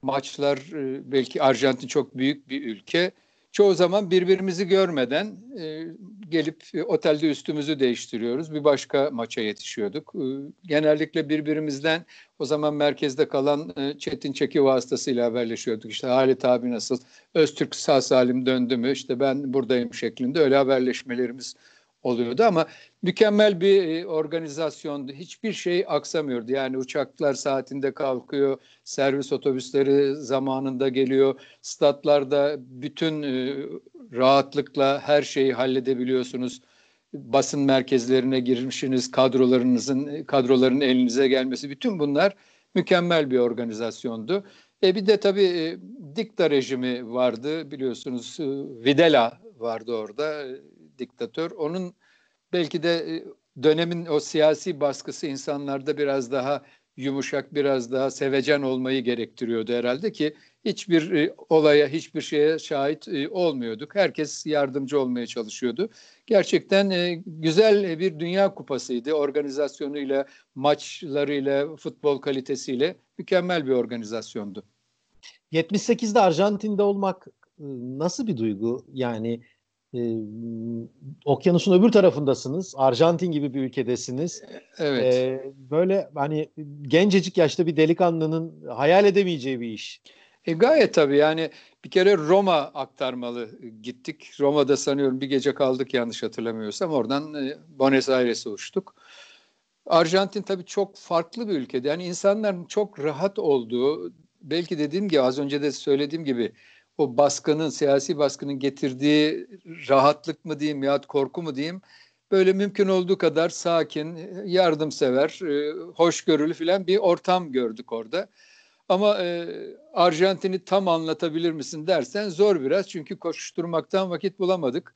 Maçlar e, belki Arjantin çok büyük bir ülke çoğu zaman birbirimizi görmeden e, gelip e, otelde üstümüzü değiştiriyoruz. Bir başka maça yetişiyorduk. E, genellikle birbirimizden o zaman merkezde kalan e, Çetin Çeki vasıtasıyla haberleşiyorduk. İşte Halit abi nasıl, Öztürk sağ salim döndü mü, işte ben buradayım şeklinde öyle haberleşmelerimiz oluyordu ama mükemmel bir e, organizasyondu. Hiçbir şey aksamıyordu. Yani uçaklar saatinde kalkıyor, servis otobüsleri zamanında geliyor, statlarda bütün e, rahatlıkla her şeyi halledebiliyorsunuz. Basın merkezlerine girmişsiniz, kadrolarınızın e, kadroların elinize gelmesi bütün bunlar mükemmel bir organizasyondu. E bir de tabii dikta rejimi vardı biliyorsunuz Videla vardı orada diktatör. Onun belki de e, dönemin o siyasi baskısı insanlarda biraz daha yumuşak, biraz daha sevecen olmayı gerektiriyordu herhalde ki hiçbir e, olaya, hiçbir şeye şahit e, olmuyorduk. Herkes yardımcı olmaya çalışıyordu. Gerçekten güzel bir Dünya Kupası'ydı. Organizasyonuyla, maçlarıyla, futbol kalitesiyle mükemmel bir organizasyondu.
78'de Arjantin'de olmak nasıl bir duygu? Yani e, okyanusun öbür tarafındasınız. Arjantin gibi bir ülkedesiniz. Evet. E, böyle hani gencecik yaşta bir delikanlının hayal edemeyeceği bir iş. E gayet tabii yani bir kere Roma
aktarmalı gittik. Roma'da sanıyorum bir gece kaldık yanlış hatırlamıyorsam. Oradan e, Buenos Aires'e uçtuk. Arjantin tabii çok farklı bir ülkede. Yani insanların çok rahat olduğu, belki dediğim gibi az önce de söylediğim gibi o baskının, siyasi baskının getirdiği rahatlık mı diyeyim ya korku mu diyeyim böyle mümkün olduğu kadar sakin, yardımsever, e, hoşgörülü filan bir ortam gördük orada. Ama e, Arjantin'i tam anlatabilir misin dersen zor biraz çünkü koşuşturmaktan vakit bulamadık.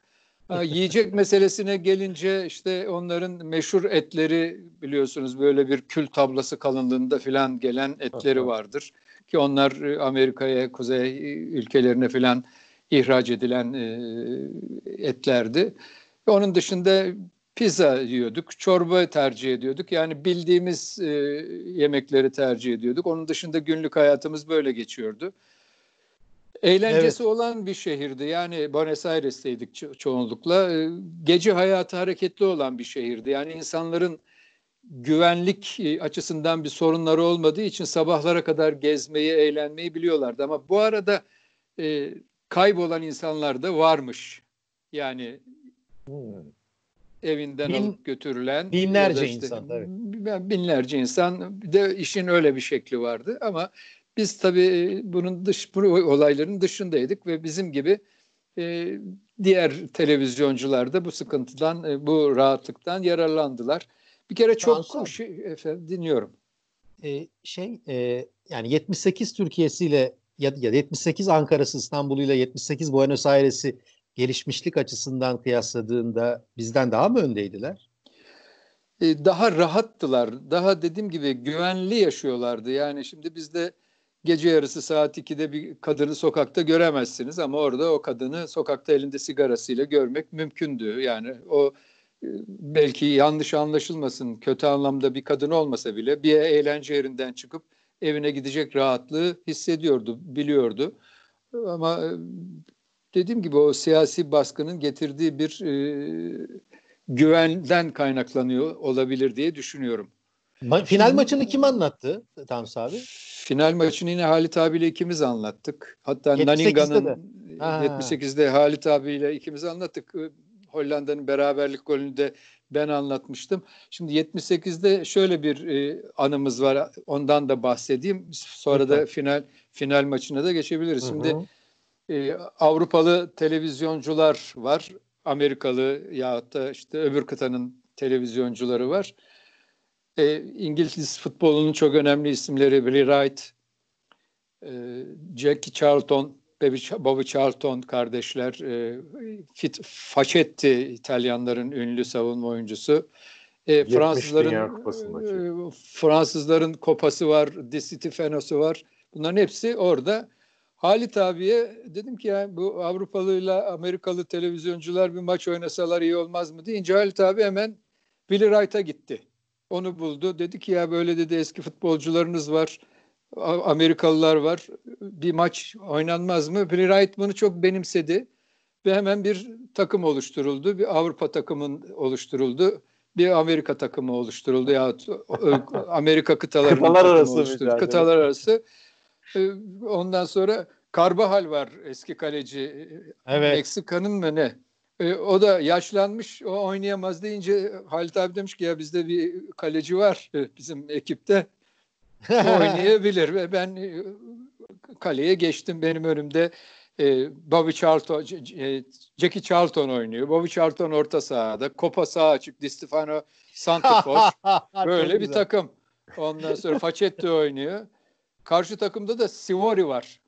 yiyecek meselesine gelince işte onların meşhur etleri biliyorsunuz böyle bir kül tablası kalınlığında filan gelen etleri vardır ki onlar e, Amerika'ya, kuzey e, ülkelerine filan ihraç edilen e, etlerdi. Onun dışında pizza yiyorduk, çorba tercih ediyorduk. Yani bildiğimiz yemekleri tercih ediyorduk. Onun dışında günlük hayatımız böyle geçiyordu. Eğlencesi evet. olan bir şehirdi. Yani Buenos Aires'teydik ço- çoğunlukla. Gece hayatı hareketli olan bir şehirdi. Yani insanların güvenlik e, açısından bir sorunları olmadığı için sabahlara kadar gezmeyi, eğlenmeyi biliyorlardı. Ama bu arada e, kaybolan insanlar da varmış. Yani hmm. evinden Bin, alıp götürülen binlerce işte, insan tabii. Binlerce insan bir de işin öyle bir şekli vardı ama biz tabii e, bunun dış bu olayların dışındaydık ve bizim gibi e, diğer televizyoncular da bu sıkıntıdan, e, bu rahatlıktan yararlandılar
bir kere çok Fransa. şey, efendim, dinliyorum. Ee, şey e, yani 78 Türkiye'siyle ya, ya 78 Ankara'sı İstanbul'u ile 78 Buenos Aires'i gelişmişlik açısından kıyasladığında bizden daha mı öndeydiler? Ee, daha rahattılar.
Daha dediğim gibi güvenli yaşıyorlardı. Yani şimdi bizde gece yarısı saat 2'de bir kadını sokakta göremezsiniz ama orada o kadını sokakta elinde sigarasıyla görmek mümkündü. Yani o belki yanlış anlaşılmasın kötü anlamda bir kadın olmasa bile bir eğlence yerinden çıkıp evine gidecek rahatlığı hissediyordu, biliyordu. Ama e, dediğim gibi o siyasi baskının getirdiği bir e, güvenden kaynaklanıyor olabilir diye düşünüyorum.
Ma- final maçını kim anlattı Tams abi?
Final maçını yine Halit abiyle ikimiz anlattık. Hatta 78'de Naninga'nın de. 78'de Halit abiyle ikimiz anlattık. Hollanda'nın beraberlik golünü de ben anlatmıştım. Şimdi 78'de şöyle bir e, anımız var. Ondan da bahsedeyim. Sonra Hı-hı. da final final maçına da geçebiliriz. Hı-hı. Şimdi e, Avrupalı televizyoncular var. Amerikalı ya da işte öbür kıtanın televizyoncuları var. E, İngiliz futbolunun çok önemli isimleri Billy Wright, e, Jackie Charlton Bobby Charlton kardeşler, e, Fit Facetti İtalyanların ünlü savunma oyuncusu. E, Fransızların e, e, Fransızların kopası var, Disiti Fenosu var. Bunların hepsi orada. Halit abiye dedim ki yani bu Avrupalıyla Amerikalı televizyoncular bir maç oynasalar iyi olmaz mı deyince Halit abi hemen Billy Wright'a gitti. Onu buldu. Dedi ki ya böyle dedi eski futbolcularınız var Amerikalılar var. Bir maç oynanmaz mı? Billy Wright bunu çok benimsedi ve hemen bir takım oluşturuldu. Bir Avrupa takımın oluşturuldu. Bir Amerika takımı oluşturuldu ya Amerika kıtaları kıtalar arası oluşturuldu. Yani. Kıtalar arası. Ondan sonra Karbahal var eski kaleci. Evet. Meksika'nın mı ne? Ee, o da yaşlanmış, o oynayamaz deyince Halit abi demiş ki ya bizde bir kaleci var bizim ekipte.
oynayabilir
ve ben e, kaleye geçtim benim önümde e, Bobby Charlton e, Jackie Charlton oynuyor. Bobby Charlton orta sahada. Kopa sağ açık. Di Stefano Santifor.
Böyle bir takım.
Ondan sonra Facetti oynuyor. Karşı takımda da Sivori var.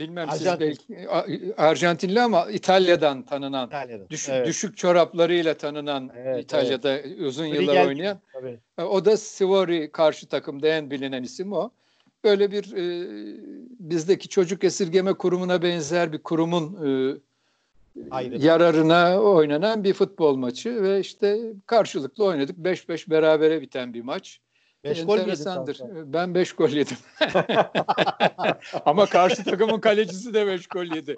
Bilmem Arjantin. siz belki Arjantinli ama İtalya'dan tanınan, İtalya'dan. Düşük, evet. düşük çoraplarıyla tanınan evet, İtalya'da evet. uzun Frigel yıllar oynayan. Tabii. E, o da Sivori karşı takımda en bilinen isim o. Böyle bir e, bizdeki çocuk esirgeme kurumuna benzer bir kurumun e, yararına oynanan bir futbol maçı ve işte karşılıklı oynadık. 5-5 berabere biten bir maç.
Beş gol Enteresandır.
Ee, ben beş gol yedim. Ama karşı takımın kalecisi de beş gol yedi.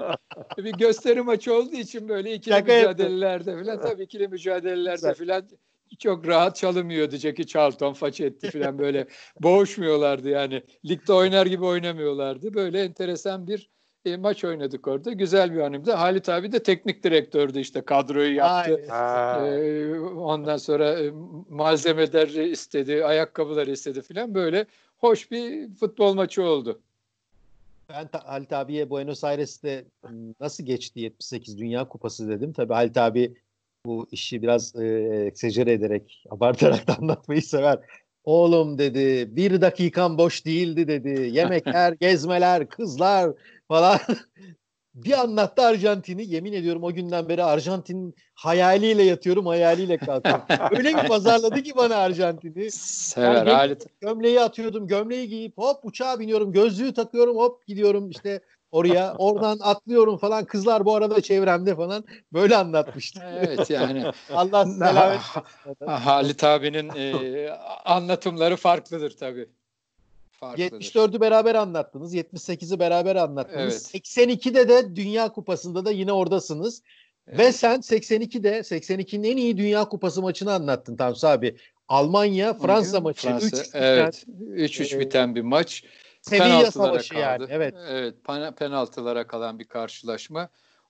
bir gösteri maçı olduğu için böyle ikili Şaka mücadelelerde yaptım. falan tabii ikili mücadelelerde falan çok rahat çalımıyordu. Jackie Charlton faç etti falan böyle boğuşmuyorlardı yani. Ligde oynar gibi oynamıyorlardı. Böyle enteresan bir e, maç oynadık orada. Güzel bir hanımdı. Halit abi de teknik direktördü işte kadroyu yaptı. E, ondan sonra e, malzemeler istedi, ayakkabılar istedi filan böyle hoş bir futbol
maçı oldu. Ben Halit abiye Buenos Aires'te nasıl geçti 78 Dünya Kupası dedim. Tabii Halit abi bu işi biraz e, eksecere ederek, abartarak da anlatmayı sever. Oğlum dedi bir dakikan boş değildi dedi. Yemekler, gezmeler, kızlar falan. bir anlattı Arjantin'i. Yemin ediyorum o günden beri Arjantin hayaliyle yatıyorum, hayaliyle kalkıyorum. Öyle bir pazarladı ki bana Arjantin'i. Sever yani Gömleği atıyordum, gömleği giyip hop uçağa biniyorum, gözlüğü takıyorum, hop gidiyorum işte oraya. Oradan atlıyorum falan. Kızlar bu arada çevremde falan. Böyle anlatmıştı. Evet yani. Allah selamet.
Halit abinin e, anlatımları farklıdır tabii
farklıdır. 74'ü beraber anlattınız. 78'i beraber anlattınız. Evet. 82'de de Dünya Kupası'nda da yine oradasınız. Evet. Ve sen 82'de 82'nin en iyi Dünya Kupası maçını anlattın Tamsa abi. Almanya Fransa maçı Fransa, 3 evet 3-3 e, ee, biten bir maç.
Sevilla savaşı kaldı. yani
evet. Evet penaltılara kalan bir karşılaşma.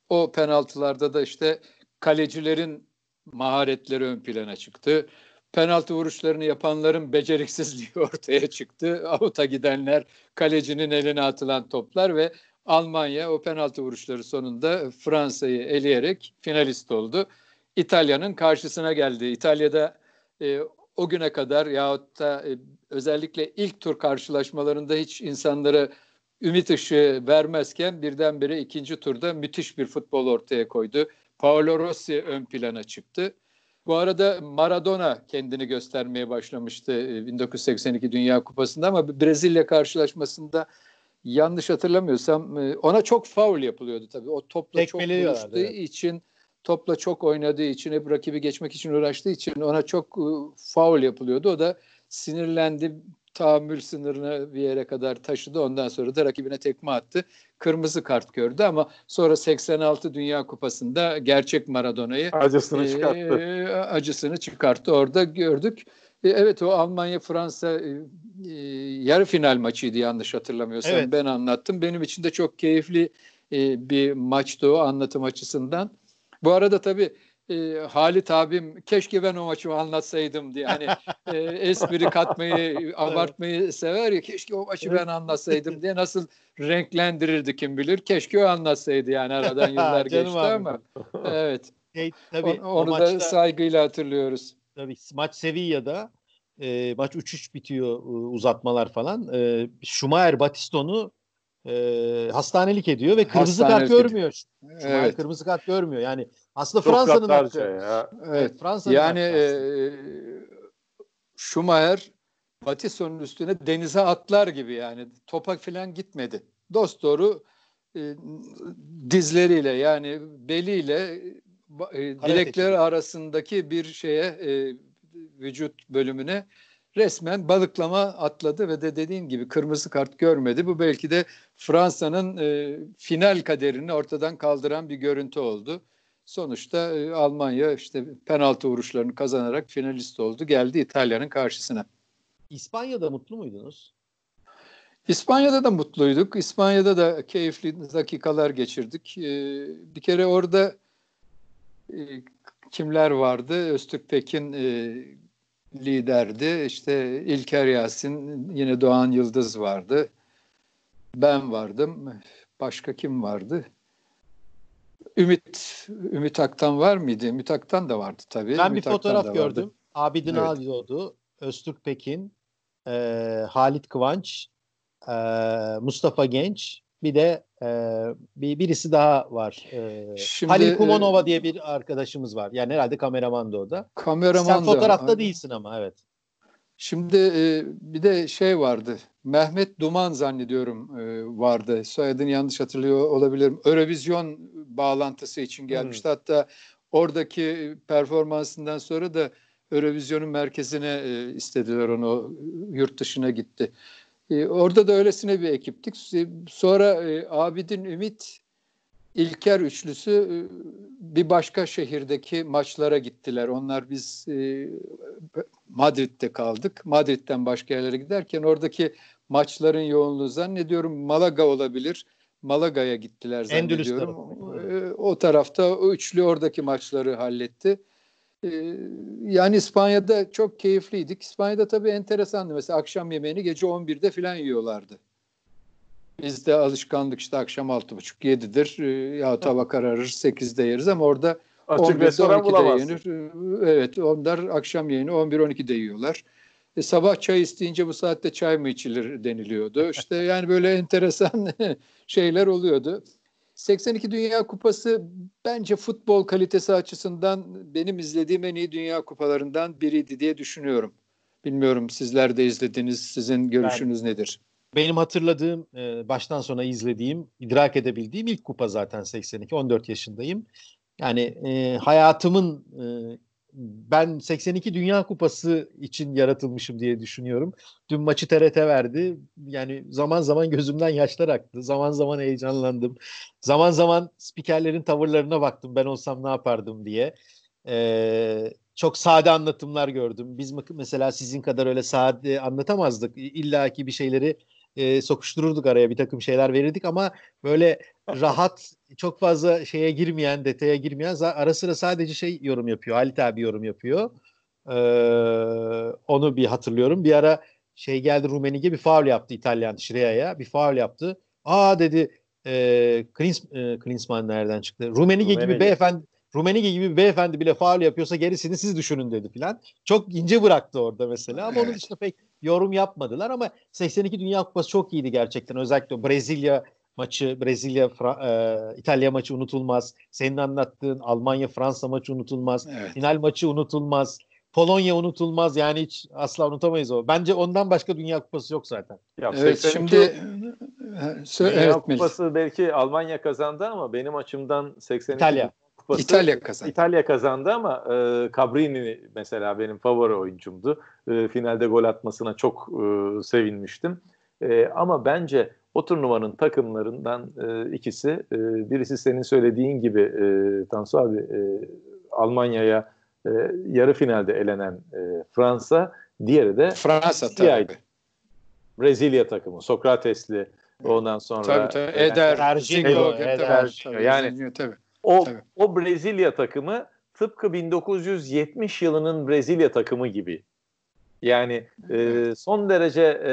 O penaltılarda da işte kalecilerin maharetleri ön plana çıktı penaltı vuruşlarını yapanların beceriksizliği ortaya çıktı. Avuta gidenler, kalecinin eline atılan toplar ve Almanya o penaltı vuruşları sonunda Fransa'yı eleyerek finalist oldu. İtalya'nın karşısına geldi. İtalya'da e, o güne kadar yahut da e, özellikle ilk tur karşılaşmalarında hiç insanlara ümit ışığı vermezken birdenbire ikinci turda müthiş bir futbol ortaya koydu. Paolo Rossi ön plana çıktı. Bu arada Maradona kendini göstermeye başlamıştı 1982 e, Dünya Kupası'nda ama Brezilya karşılaşmasında yanlış hatırlamıyorsam e, ona çok faul yapılıyordu tabii. O topla çok buluştuğu evet. için topla çok oynadığı için hep rakibi geçmek için uğraştığı için ona çok e, faul yapılıyordu. O da sinirlendi tahammül sınırını bir yere kadar taşıdı. Ondan sonra da rakibine tekme attı. Kırmızı kart gördü ama sonra 86 Dünya Kupası'nda gerçek Maradona'yı acısını e, çıkarttı. E, acısını çıkarttı. Orada gördük. E, evet o Almanya Fransa e, e, yarı final maçıydı yanlış hatırlamıyorsam. Evet. Ben anlattım. Benim için de çok keyifli e, bir maçtı o anlatım açısından. Bu arada tabii e, Halit abim keşke ben o maçı anlatsaydım diye hani e, espri katmayı abartmayı sever ya keşke o maçı ben anlatsaydım diye nasıl renklendirirdi kim bilir keşke o anlatsaydı yani aradan yıllar geçti abi. ama evet şey, tabii, onu, onu maçta, da saygıyla hatırlıyoruz. Tabii maç
Sevilla'da e, maç 3-3 bitiyor e, uzatmalar falan. E, Schumacher Batiston'u e, hastanelik ediyor ve kırmızı hastanelik kart görmüyor. Evet. Kırmızı kart görmüyor. Yani aslında şey Fransa'nın hakkı. Ya. Evet. Fransa'nın yani e,
Schumacher Batison'un üstüne denize atlar gibi yani topa falan gitmedi. Dost doğru e, dizleriyle yani beliyle e, dilekleri arasındaki bir şeye e, vücut bölümüne resmen balıklama atladı ve de dediğin gibi kırmızı kart görmedi. Bu belki de Fransa'nın e, final kaderini ortadan kaldıran bir görüntü oldu. Sonuçta e, Almanya işte penaltı vuruşlarını kazanarak finalist oldu. Geldi İtalya'nın karşısına. İspanya'da mutlu muydunuz? İspanya'da da mutluyduk. İspanya'da da keyifli dakikalar geçirdik. Ee, bir kere orada e, kimler vardı? Öztürk Pekin e, liderdi. İşte İlker Yasin, yine Doğan Yıldız vardı. Ben vardım. Başka kim vardı? Ümit Ümit Aktan var mıydı? Ümit Aktan da vardı tabii. Ben Ümit bir fotoğraf gördüm.
Abidin evet. Alidoğdu, Öztürk Pekin, e, Halit Kıvanç, e, Mustafa Genç, bir de e, bir birisi daha var. E, Şimdi, Halil Kumanova e, diye bir arkadaşımız var. Yani herhalde kameraman da o da. Kameraman Sen fotoğrafta aynen. değilsin ama evet. Şimdi e, bir de şey vardı. Mehmet Duman
zannediyorum e, vardı. Soyadını yanlış hatırlıyor olabilirim. Eurovizyon bağlantısı için gelmişti. Hmm. Hatta oradaki performansından sonra da Eurovizyon'un merkezine e, istediler onu. Yurt dışına gitti. E, orada da öylesine bir ekiptik. E, sonra e, Abidin Ümit İlker üçlüsü e, bir başka şehirdeki maçlara gittiler. Onlar biz e, Madrid'de kaldık. Madrid'den başka yerlere giderken oradaki maçların yoğunluğu zannediyorum Malaga olabilir. Malaga'ya gittiler zannediyorum. Endülüs O, o tarafta o üçlü oradaki maçları halletti. Ee, yani İspanya'da çok keyifliydik. İspanya'da tabii enteresandı. Mesela akşam yemeğini gece 11'de filan yiyorlardı. Bizde alışkanlık işte akşam 6.30-7'dir. Ee, ya tava kararır 8'de yeriz ama orada Açık 11'de 12'de bulamazsın. yenir. Ee, evet onlar akşam yemeğini 11-12'de yiyorlar. E, sabah çay isteyince bu saatte çay mı içilir deniliyordu. İşte yani böyle enteresan şeyler oluyordu. 82 Dünya Kupası bence futbol kalitesi açısından benim izlediğim en iyi Dünya Kupalarından biriydi diye düşünüyorum. Bilmiyorum sizler de izlediniz, sizin görüşünüz ben, nedir?
Benim hatırladığım, e, baştan sona izlediğim, idrak edebildiğim ilk kupa zaten 82, 14 yaşındayım. Yani e, hayatımın e, ben 82 Dünya Kupası için yaratılmışım diye düşünüyorum. Dün maçı TRT verdi. Yani zaman zaman gözümden yaşlar aktı. Zaman zaman heyecanlandım. Zaman zaman spikerlerin tavırlarına baktım. Ben olsam ne yapardım diye. Ee, çok sade anlatımlar gördüm. Biz mesela sizin kadar öyle sade anlatamazdık. İlla ki bir şeyleri e, sokuştururduk araya bir takım şeyler verirdik ama böyle rahat çok fazla şeye girmeyen detaya girmeyen ara sıra sadece şey yorum yapıyor Halit abi yorum yapıyor e, onu bir hatırlıyorum bir ara şey geldi Rumenige bir faul yaptı İtalyan Şirea'ya bir faul yaptı aa dedi e, Klins, e, Klinsmann nereden çıktı Rumenige, Rumenige. gibi beyefendi Rumenige gibi bir beyefendi bile faul yapıyorsa gerisini siz düşünün dedi filan. Çok ince bıraktı orada mesela ama evet. onun dışında pek yorum yapmadılar ama 82 Dünya Kupası çok iyiydi gerçekten. Özellikle Brezilya maçı, Brezilya Fra- e, İtalya maçı unutulmaz. Senin anlattığın Almanya Fransa maçı unutulmaz. Evet. Final maçı unutulmaz. Polonya unutulmaz. Yani hiç asla unutamayız o. Bence ondan başka Dünya Kupası yok zaten. Ya, evet şimdi
e, e, Dünya Kupası belki Almanya kazandı ama benim açımdan 82 İtalya. Kupası İtalya kazandı. İtalya kazandı ama e, Cabrini mesela benim favori oyuncumdu. E, finalde gol atmasına çok e, sevinmiştim. E, ama bence o turnuvanın takımlarından e, ikisi, e, birisi senin söylediğin gibi e, Tansu abi e, Almanya'ya e, yarı finalde elenen e, Fransa, diğeri de Fransa tabii. Brezilya takımı, Sokratesli, Ondan sonra tabii, tabii. Eder, Ergingo, Eder, Eder, Eder, Eder, yani tabii. O, Tabii. o Brezilya takımı tıpkı 1970 yılının Brezilya takımı gibi. Yani e, son derece e,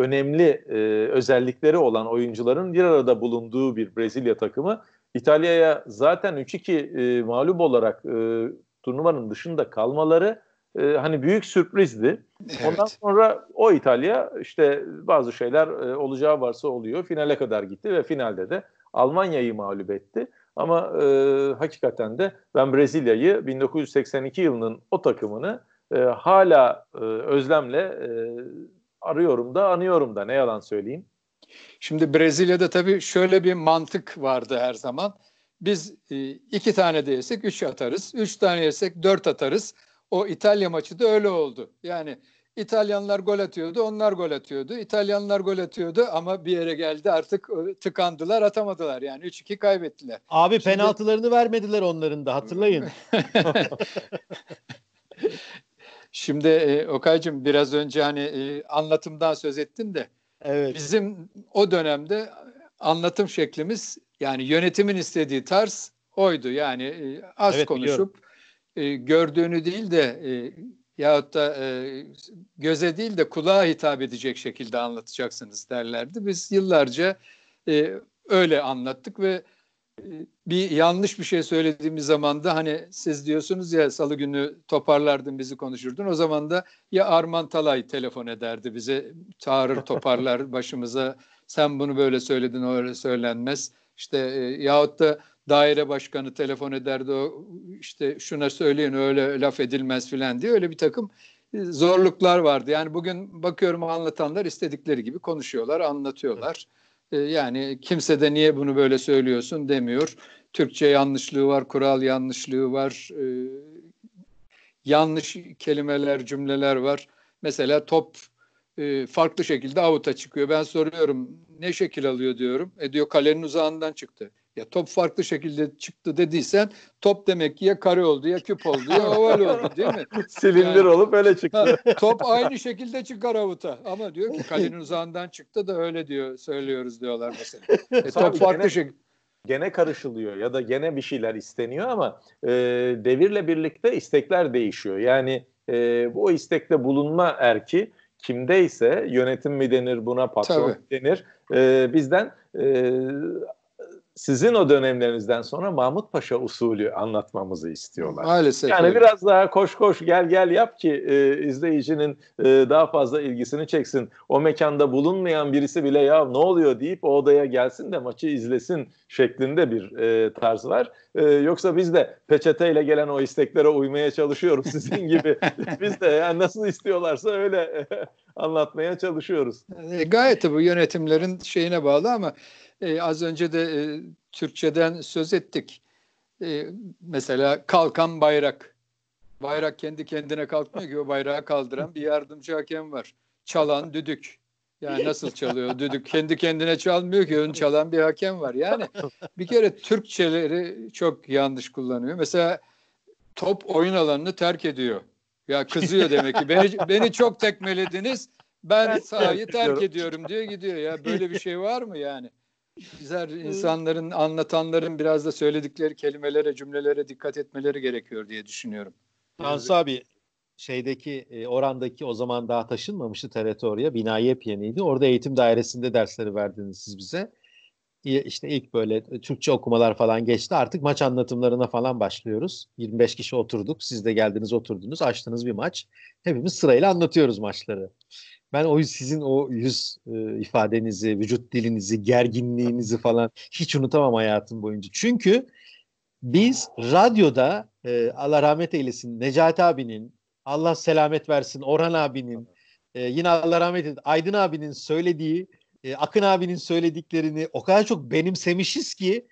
önemli e, özellikleri olan oyuncuların bir arada bulunduğu bir Brezilya takımı İtalya'ya zaten 3-2 e, mağlup olarak e, turnuvanın dışında kalmaları e, hani büyük sürprizdi. Evet. Ondan sonra o İtalya işte bazı şeyler e, olacağı varsa oluyor. Finale kadar gitti ve finalde de Almanya'yı mağlup etti. Ama e, hakikaten de ben Brezilya'yı 1982 yılının o takımını e, hala e, özlemle e, arıyorum da anıyorum da ne yalan söyleyeyim. Şimdi Brezilya'da tabii şöyle bir mantık vardı her zaman.
Biz e, iki tane de yesek üç atarız, üç tane yesek dört atarız. O İtalya maçı da öyle oldu. Yani İtalyanlar gol atıyordu, onlar gol atıyordu. İtalyanlar gol atıyordu ama bir yere geldi artık e, tıkandılar, atamadılar. Yani 3-2 kaybettiler.
Abi Şimdi... penaltılarını vermediler onların da hatırlayın.
Şimdi e, Okay'cığım biraz önce hani e, anlatımdan söz ettin de evet. bizim o dönemde anlatım şeklimiz yani yönetimin istediği tarz oydu. Yani e,
az evet, konuşup
e, gördüğünü değil de e, yahut da e, göze değil de kulağa hitap edecek şekilde anlatacaksınız derlerdi. Biz yıllarca e, öyle anlattık ve e, bir yanlış bir şey söylediğimiz zaman da hani siz diyorsunuz ya salı günü toparlardın bizi konuşurdun. O zaman da ya Arman Talay telefon ederdi bize çağırır toparlar başımıza sen bunu böyle söyledin öyle söylenmez. İşte e, yahut da daire başkanı telefon ederdi o işte şuna söyleyin öyle laf edilmez filan diye öyle bir takım e, zorluklar vardı. Yani bugün bakıyorum anlatanlar istedikleri gibi konuşuyorlar, anlatıyorlar. Evet. E, yani kimse de niye bunu böyle söylüyorsun demiyor. Türkçe yanlışlığı var, kural yanlışlığı var, e, yanlış kelimeler, cümleler var. Mesela top farklı şekilde avuta çıkıyor. Ben soruyorum ne şekil alıyor diyorum. E diyor kalenin uzağından çıktı. Ya top farklı şekilde çıktı dediysen top demek ki ya kare oldu ya küp oldu ya oval oldu değil mi? Silindir yani,
olup öyle çıktı. top aynı
şekilde çıkar avuta ama diyor ki kalenin uzağından çıktı da öyle diyor söylüyoruz diyorlar mesela.
E, top farklı şekilde gene karışılıyor ya da gene bir şeyler isteniyor ama e, devirle birlikte istekler değişiyor. Yani e, o istekte bulunma erki kimdeyse yönetim mi denir buna patron Tabii. denir e, bizden e, sizin o dönemlerinizden sonra Mahmut Paşa usulü anlatmamızı istiyorlar. Maalesef. Yani öyle. biraz daha koş koş gel gel yap ki e, izleyicinin e, daha fazla ilgisini çeksin. O mekanda bulunmayan birisi bile ya ne oluyor deyip o odaya gelsin de maçı izlesin şeklinde bir e, tarz var. E, yoksa biz de peçeteyle gelen o isteklere uymaya çalışıyoruz sizin gibi. biz de yani nasıl istiyorlarsa öyle anlatmaya çalışıyoruz. E, gayet bu
yönetimlerin şeyine bağlı ama e, az önce de e, Türkçeden söz ettik. E, mesela kalkan bayrak. Bayrak kendi kendine kalkmıyor ki o bayrağı kaldıran bir yardımcı hakem var. Çalan düdük. Yani nasıl çalıyor düdük? Kendi kendine çalmıyor ki ön çalan bir hakem var. Yani bir kere Türkçeleri çok yanlış kullanıyor. Mesela top oyun alanını terk ediyor. Ya kızıyor demek ki. Beni, beni çok tekmelediniz. Ben sahayı terk ediyorum diye gidiyor. Ya böyle bir şey var mı yani? bizler insanların anlatanların biraz da söyledikleri kelimelere cümlelere dikkat etmeleri gerekiyor diye düşünüyorum.
Tansu abi şeydeki e, orandaki o zaman daha taşınmamıştı teritoriye oraya. Bina yepyeniydi. Orada eğitim dairesinde dersleri verdiniz siz bize işte ilk böyle e, Türkçe okumalar falan geçti. Artık maç anlatımlarına falan başlıyoruz. 25 kişi oturduk. Siz de geldiniz oturdunuz. Açtınız bir maç. Hepimiz sırayla anlatıyoruz maçları. Ben o sizin o yüz e, ifadenizi, vücut dilinizi, gerginliğinizi falan hiç unutamam hayatım boyunca. Çünkü biz radyoda e, Allah rahmet eylesin Necati abinin, Allah selamet versin Orhan abinin, e, yine Allah rahmet eylesin Aydın abinin söylediği e, Akın abinin söylediklerini o kadar çok benimsemişiz ki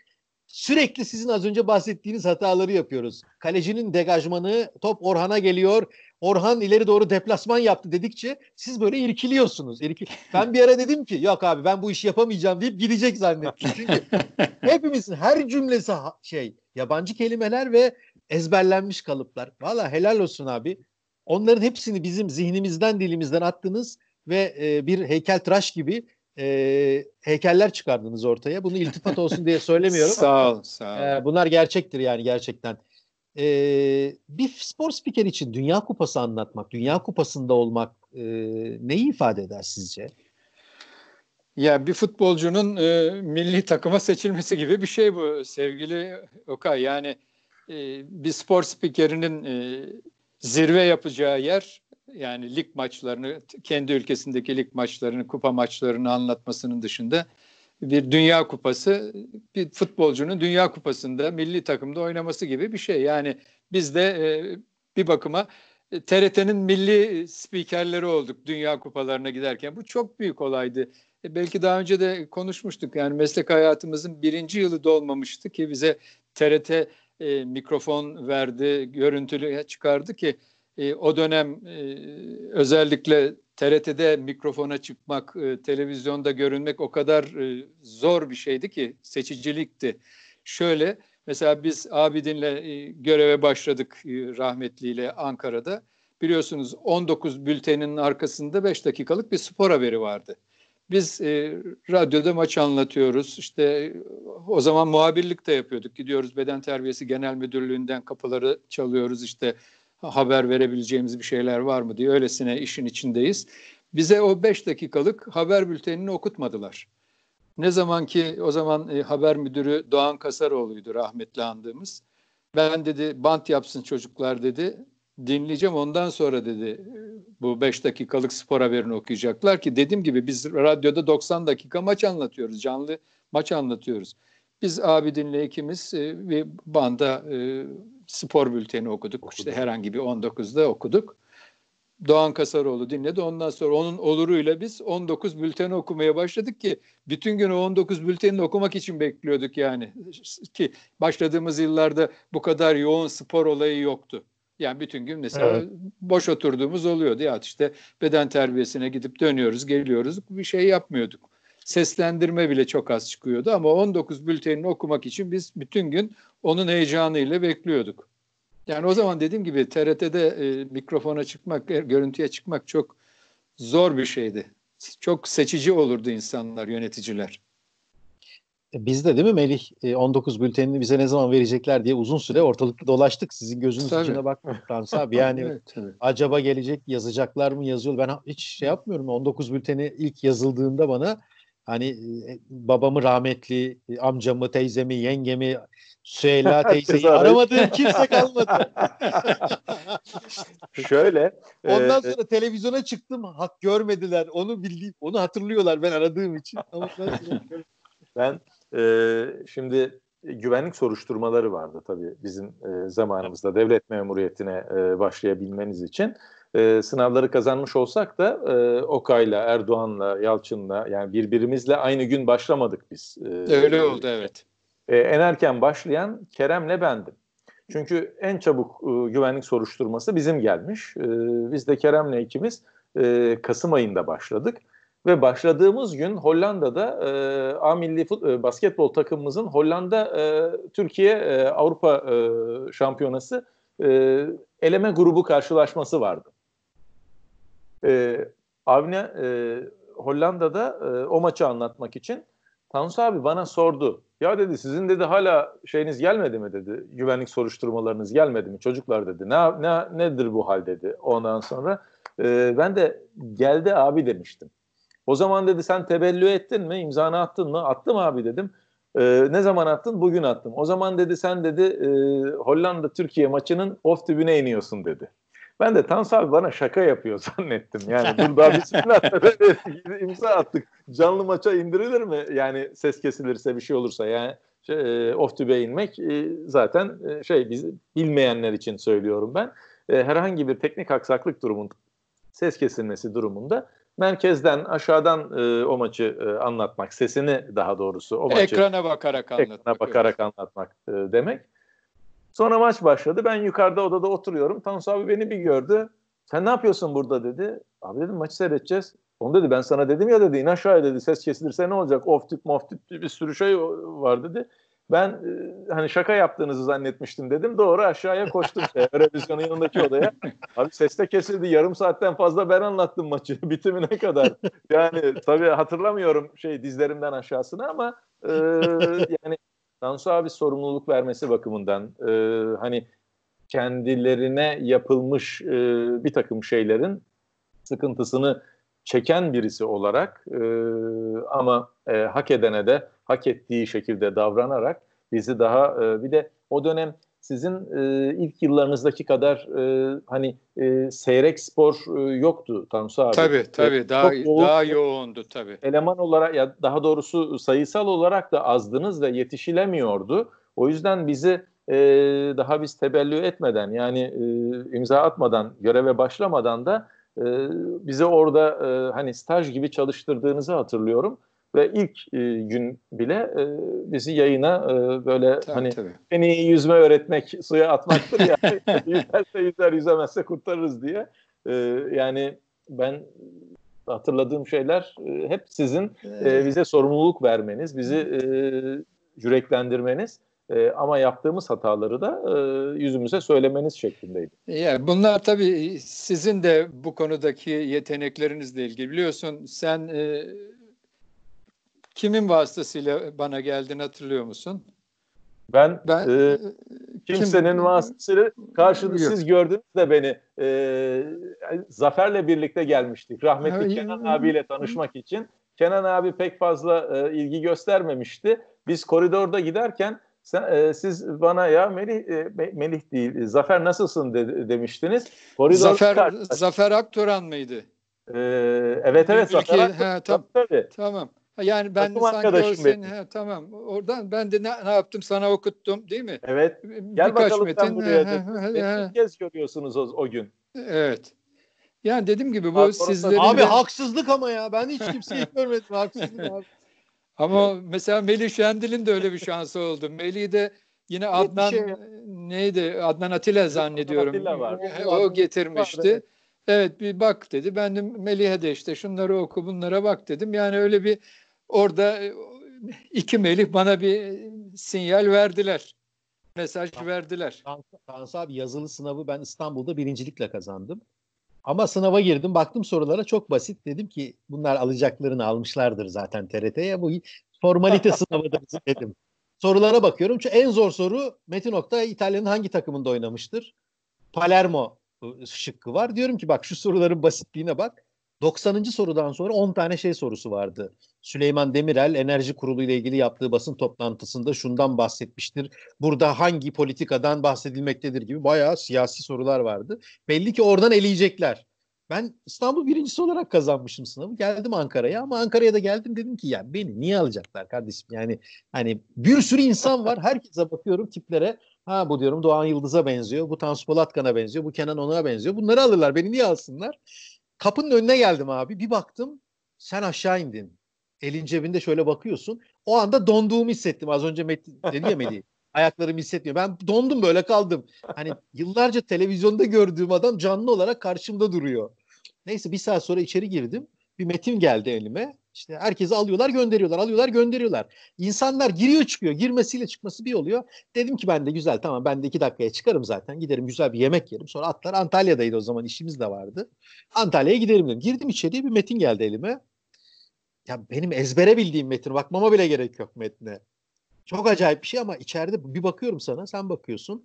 sürekli sizin az önce bahsettiğiniz hataları yapıyoruz. Kalecinin degajmanı top Orhan'a geliyor. Orhan ileri doğru deplasman yaptı dedikçe siz böyle irkiliyorsunuz. İrki... Ben bir ara dedim ki yok abi ben bu işi yapamayacağım deyip gidecek zannettim. Çünkü hepimizin her cümlesi şey yabancı kelimeler ve ezberlenmiş kalıplar. Valla helal olsun abi. Onların hepsini bizim zihnimizden dilimizden attınız ve e, bir heykeltıraş gibi e, heykeller çıkardınız ortaya. Bunu iltifat olsun diye söylemiyorum. sağ ol, sağ ol. E, bunlar gerçektir yani gerçekten. E, bir spor spiker için Dünya Kupası anlatmak, Dünya Kupası'nda olmak e, neyi ifade eder sizce?
Ya bir futbolcunun e, milli takıma seçilmesi gibi bir şey bu sevgili Okay. Yani e, bir spor spikerinin e, zirve yapacağı yer yani lig maçlarını, kendi ülkesindeki lig maçlarını, kupa maçlarını anlatmasının dışında bir dünya kupası, bir futbolcunun dünya kupasında milli takımda oynaması gibi bir şey. Yani biz de e, bir bakıma e, TRT'nin milli spikerleri olduk dünya kupalarına giderken. Bu çok büyük olaydı. E, belki daha önce de konuşmuştuk. Yani meslek hayatımızın birinci yılı dolmamıştı ki bize TRT e, mikrofon verdi, görüntülü çıkardı ki e, o dönem e, özellikle TRT'de mikrofona çıkmak, e, televizyonda görünmek o kadar e, zor bir şeydi ki seçicilikti. Şöyle mesela biz Abidin'le e, göreve başladık e, rahmetliyle Ankara'da. Biliyorsunuz 19 bültenin arkasında 5 dakikalık bir spor haberi vardı. Biz e, radyoda maç anlatıyoruz. İşte o zaman muhabirlik de yapıyorduk. Gidiyoruz beden terbiyesi genel müdürlüğünden kapıları çalıyoruz. İşte haber verebileceğimiz bir şeyler var mı diye öylesine işin içindeyiz. Bize o beş dakikalık haber bültenini okutmadılar. Ne zaman ki o zaman e, haber müdürü Doğan Kasaroğlu'ydu rahmetli andığımız. Ben dedi bant yapsın çocuklar dedi. Dinleyeceğim ondan sonra dedi bu beş dakikalık spor haberini okuyacaklar ki dediğim gibi biz radyoda 90 dakika maç anlatıyoruz. Canlı maç anlatıyoruz. Biz abi dinle ikimiz e, bir banda e, spor bülteni okuduk. okuduk. İşte herhangi bir 19'da okuduk. Doğan Kasaroğlu dinledi. Ondan sonra onun oluruyla biz 19 bülteni okumaya başladık ki bütün gün o 19 bültenini okumak için bekliyorduk yani. Ki başladığımız yıllarda bu kadar yoğun spor olayı yoktu. Yani bütün gün mesela evet. boş oturduğumuz oluyordu. Ya işte beden terbiyesine gidip dönüyoruz, geliyoruz. Bir şey yapmıyorduk seslendirme bile çok az çıkıyordu ama 19 bültenini okumak için biz bütün gün onun heyecanıyla bekliyorduk. Yani o zaman dediğim gibi TRT'de e, mikrofona çıkmak, e, görüntüye çıkmak çok zor bir şeydi. Çok seçici olurdu insanlar, yöneticiler.
E, Bizde değil mi Melih? 19 e, bültenini bize ne zaman verecekler diye uzun süre ortalıkta dolaştık. Sizin gözünüz tabii. içine bakmadıklarınız abi. Yani evet, acaba gelecek yazacaklar mı yazıyor? Ben hiç şey yapmıyorum. 19 bülteni ilk yazıldığında bana Hani e, babamı rahmetli, e, amcamı, teyzemi, yengemi, Süheyla teyzeyi aramadığım kimse kalmadı.
Şöyle. E, ondan e, sonra
televizyona çıktım, hak görmediler. Onu bildiğim, onu hatırlıyorlar ben aradığım için. Ama
ben e, şimdi güvenlik soruşturmaları vardı tabii bizim e, zamanımızda devlet memuriyetine e, başlayabilmeniz için e, sınavları kazanmış olsak da e, Okay'la, Erdoğan'la, Yalçın'la yani birbirimizle aynı gün başlamadık biz. E, Öyle oldu evet. E, en erken başlayan Kerem'le bendim. Çünkü en çabuk e, güvenlik soruşturması bizim gelmiş. E, biz de Kerem'le ikimiz e, Kasım ayında başladık. Ve başladığımız gün Hollanda'da e, A milli fut, e, basketbol takımımızın Hollanda e, Türkiye e, Avrupa e, Şampiyonası e, eleme grubu karşılaşması vardı. E, Avni e, Hollanda'da e, o maçı anlatmak için Tanus abi bana sordu. Ya dedi sizin dedi hala şeyiniz gelmedi mi dedi. Güvenlik soruşturmalarınız gelmedi mi çocuklar dedi. Ne, ne nedir bu hal dedi. Ondan sonra e, ben de geldi abi demiştim. O zaman dedi sen tebellü ettin mi? İmzanı attın mı? Attım abi dedim. E, ne zaman attın? Bugün attım. O zaman dedi sen dedi e, Hollanda Türkiye maçının off tribüne iniyorsun dedi. Ben de Tansu abi bana şaka yapıyor zannettim. Yani burada bismillah imza attık. Canlı maça indirilir mi? Yani ses kesilirse bir şey olursa yani şey, e, off tübe inmek e, zaten e, şey biz bilmeyenler için söylüyorum ben. E, herhangi bir teknik aksaklık durumunda ses kesilmesi durumunda merkezden aşağıdan e, o maçı e, anlatmak, sesini daha doğrusu o maçı ekrana bakarak anlatmak, ekrana bakarak anlatmak e, demek. Sonra maç başladı. Ben yukarıda odada oturuyorum. Tansu abi beni bir gördü. Sen ne yapıyorsun burada dedi. Abi dedim maçı seyredeceğiz. Onu dedi ben sana dedim ya dedi in aşağıya dedi ses kesilirse ne olacak of tip mof tip bir sürü şey var dedi. Ben e, hani şaka yaptığınızı zannetmiştim dedim. Doğru aşağıya koştum. Şey, Eurovision'un yanındaki odaya. Abi ses de kesildi. Yarım saatten fazla ben anlattım maçı. Bitimine kadar. Yani tabii hatırlamıyorum şey dizlerimden aşağısını ama e, yani Tansu abi sorumluluk vermesi bakımından e, hani kendilerine yapılmış e, bir takım şeylerin sıkıntısını çeken birisi olarak e, ama e, hak edene de hak ettiği şekilde davranarak bizi daha e, bir de o dönem sizin e, ilk yıllarınızdaki kadar e, hani e, seyrek spor e, yoktu Tansu abi. Tabii e, tabii daha yoğun, daha yoğundu tabii. Eleman olarak ya daha doğrusu sayısal olarak da azdınız ve yetişilemiyordu. O yüzden bizi e, daha biz tebellü etmeden yani e, imza atmadan göreve başlamadan da e, bize orada e, hani staj gibi çalıştırdığınızı hatırlıyorum ve ilk e, gün bile e, bizi yayına e, böyle tabii, hani tabii. en iyi yüzme öğretmek suya atmaktır ya. Yani. yüzerse yüzer yüzemezse kurtarırız diye. E, yani ben hatırladığım şeyler e, hep sizin e, bize sorumluluk vermeniz, bizi e, yüreklendirmeniz. E, ama yaptığımız hataları da e, yüzümüze söylemeniz şeklindeydi.
Yani bunlar tabii sizin de bu konudaki yeteneklerinizle ilgili. Biliyorsun sen e, kimin vasıtasıyla bana geldiğini hatırlıyor musun?
Ben, ben e, e kimsenin kim, vasıtasıyla karşılığı siz gördünüz de beni e, Zafer'le birlikte gelmiştik. Rahmetli ya, Kenan abiyle tanışmak için. Kenan abi pek fazla e, ilgi göstermemişti. Biz koridorda giderken sen, e, siz bana ya Melih e, Melih değil Zafer nasılsın de, demiştiniz. Koridor Zafer karşılaştık.
Zafer Aktören mıydı?
Ee, evet evet Ülke, Zafer Aktören. He, tam, tabii. Tamam.
Yani ben Takım sanki o senin, he, tamam oradan ben de ne, ne yaptım sana okuttum değil mi? Evet.
Gel Birkaç bakalım metin. sen buraya. De. İlk kez görüyorsunuz o, o gün. Evet. Yani dediğim gibi bu sizlerin... Abi de...
haksızlık ama ya ben hiç kimseyi görmedim haksızlık abi.
Ama mesela Melih Şendil'in de öyle bir şansı oldu. Melih de yine Adnan şey neydi? Adnan Atilla zannediyorum. Adnan Atilla var. O getirmişti. Vardı. Evet bir bak dedi. Ben de Melih'e de işte şunları oku bunlara bak dedim. Yani öyle bir
orada e, iki Melih bana bir sinyal verdiler. Mesaj Dans, verdiler. Dans abi yazılı sınavı ben İstanbul'da birincilikle kazandım. Ama sınava girdim baktım sorulara çok basit. Dedim ki bunlar alacaklarını almışlardır zaten TRT'ye. Bu formalite sınavıdır dedim. Sorulara bakıyorum. Çünkü en zor soru Metin Oktay İtalya'nın hangi takımında oynamıştır? Palermo e, şıkkı var. Diyorum ki bak şu soruların basitliğine bak. 90. sorudan sonra 10 tane şey sorusu vardı. Süleyman Demirel Enerji Kurulu ile ilgili yaptığı basın toplantısında şundan bahsetmiştir. Burada hangi politikadan bahsedilmektedir gibi bayağı siyasi sorular vardı. Belli ki oradan eleyecekler. Ben İstanbul birincisi olarak kazanmışım sınavı. Geldim Ankara'ya ama Ankara'ya da geldim dedim ki ya beni niye alacaklar kardeşim? Yani hani bir sürü insan var. Herkese bakıyorum tiplere. Ha bu diyorum Doğan Yıldız'a benziyor. Bu Tansu Polatkan'a benziyor. Bu Kenan Onur'a benziyor. Bunları alırlar. Beni niye alsınlar? Kapının önüne geldim abi. Bir baktım sen aşağı indin. Elin cebinde şöyle bakıyorsun. O anda donduğumu hissettim. Az önce Metin dedi ya Melih. ayaklarım hissetmiyor. Ben dondum böyle kaldım. Hani yıllarca televizyonda gördüğüm adam canlı olarak karşımda duruyor. Neyse bir saat sonra içeri girdim. Bir metin geldi elime. İşte herkesi alıyorlar gönderiyorlar, alıyorlar gönderiyorlar. İnsanlar giriyor çıkıyor. Girmesiyle çıkması bir oluyor. Dedim ki ben de güzel tamam ben de iki dakikaya çıkarım zaten. Giderim güzel bir yemek yerim. Sonra atlar Antalya'daydı o zaman işimiz de vardı. Antalya'ya giderim dedim. Girdim içeriye bir metin geldi elime. Ya benim ezbere bildiğim metin. Bakmama bile gerek yok metne. Çok acayip bir şey ama içeride bir bakıyorum sana sen bakıyorsun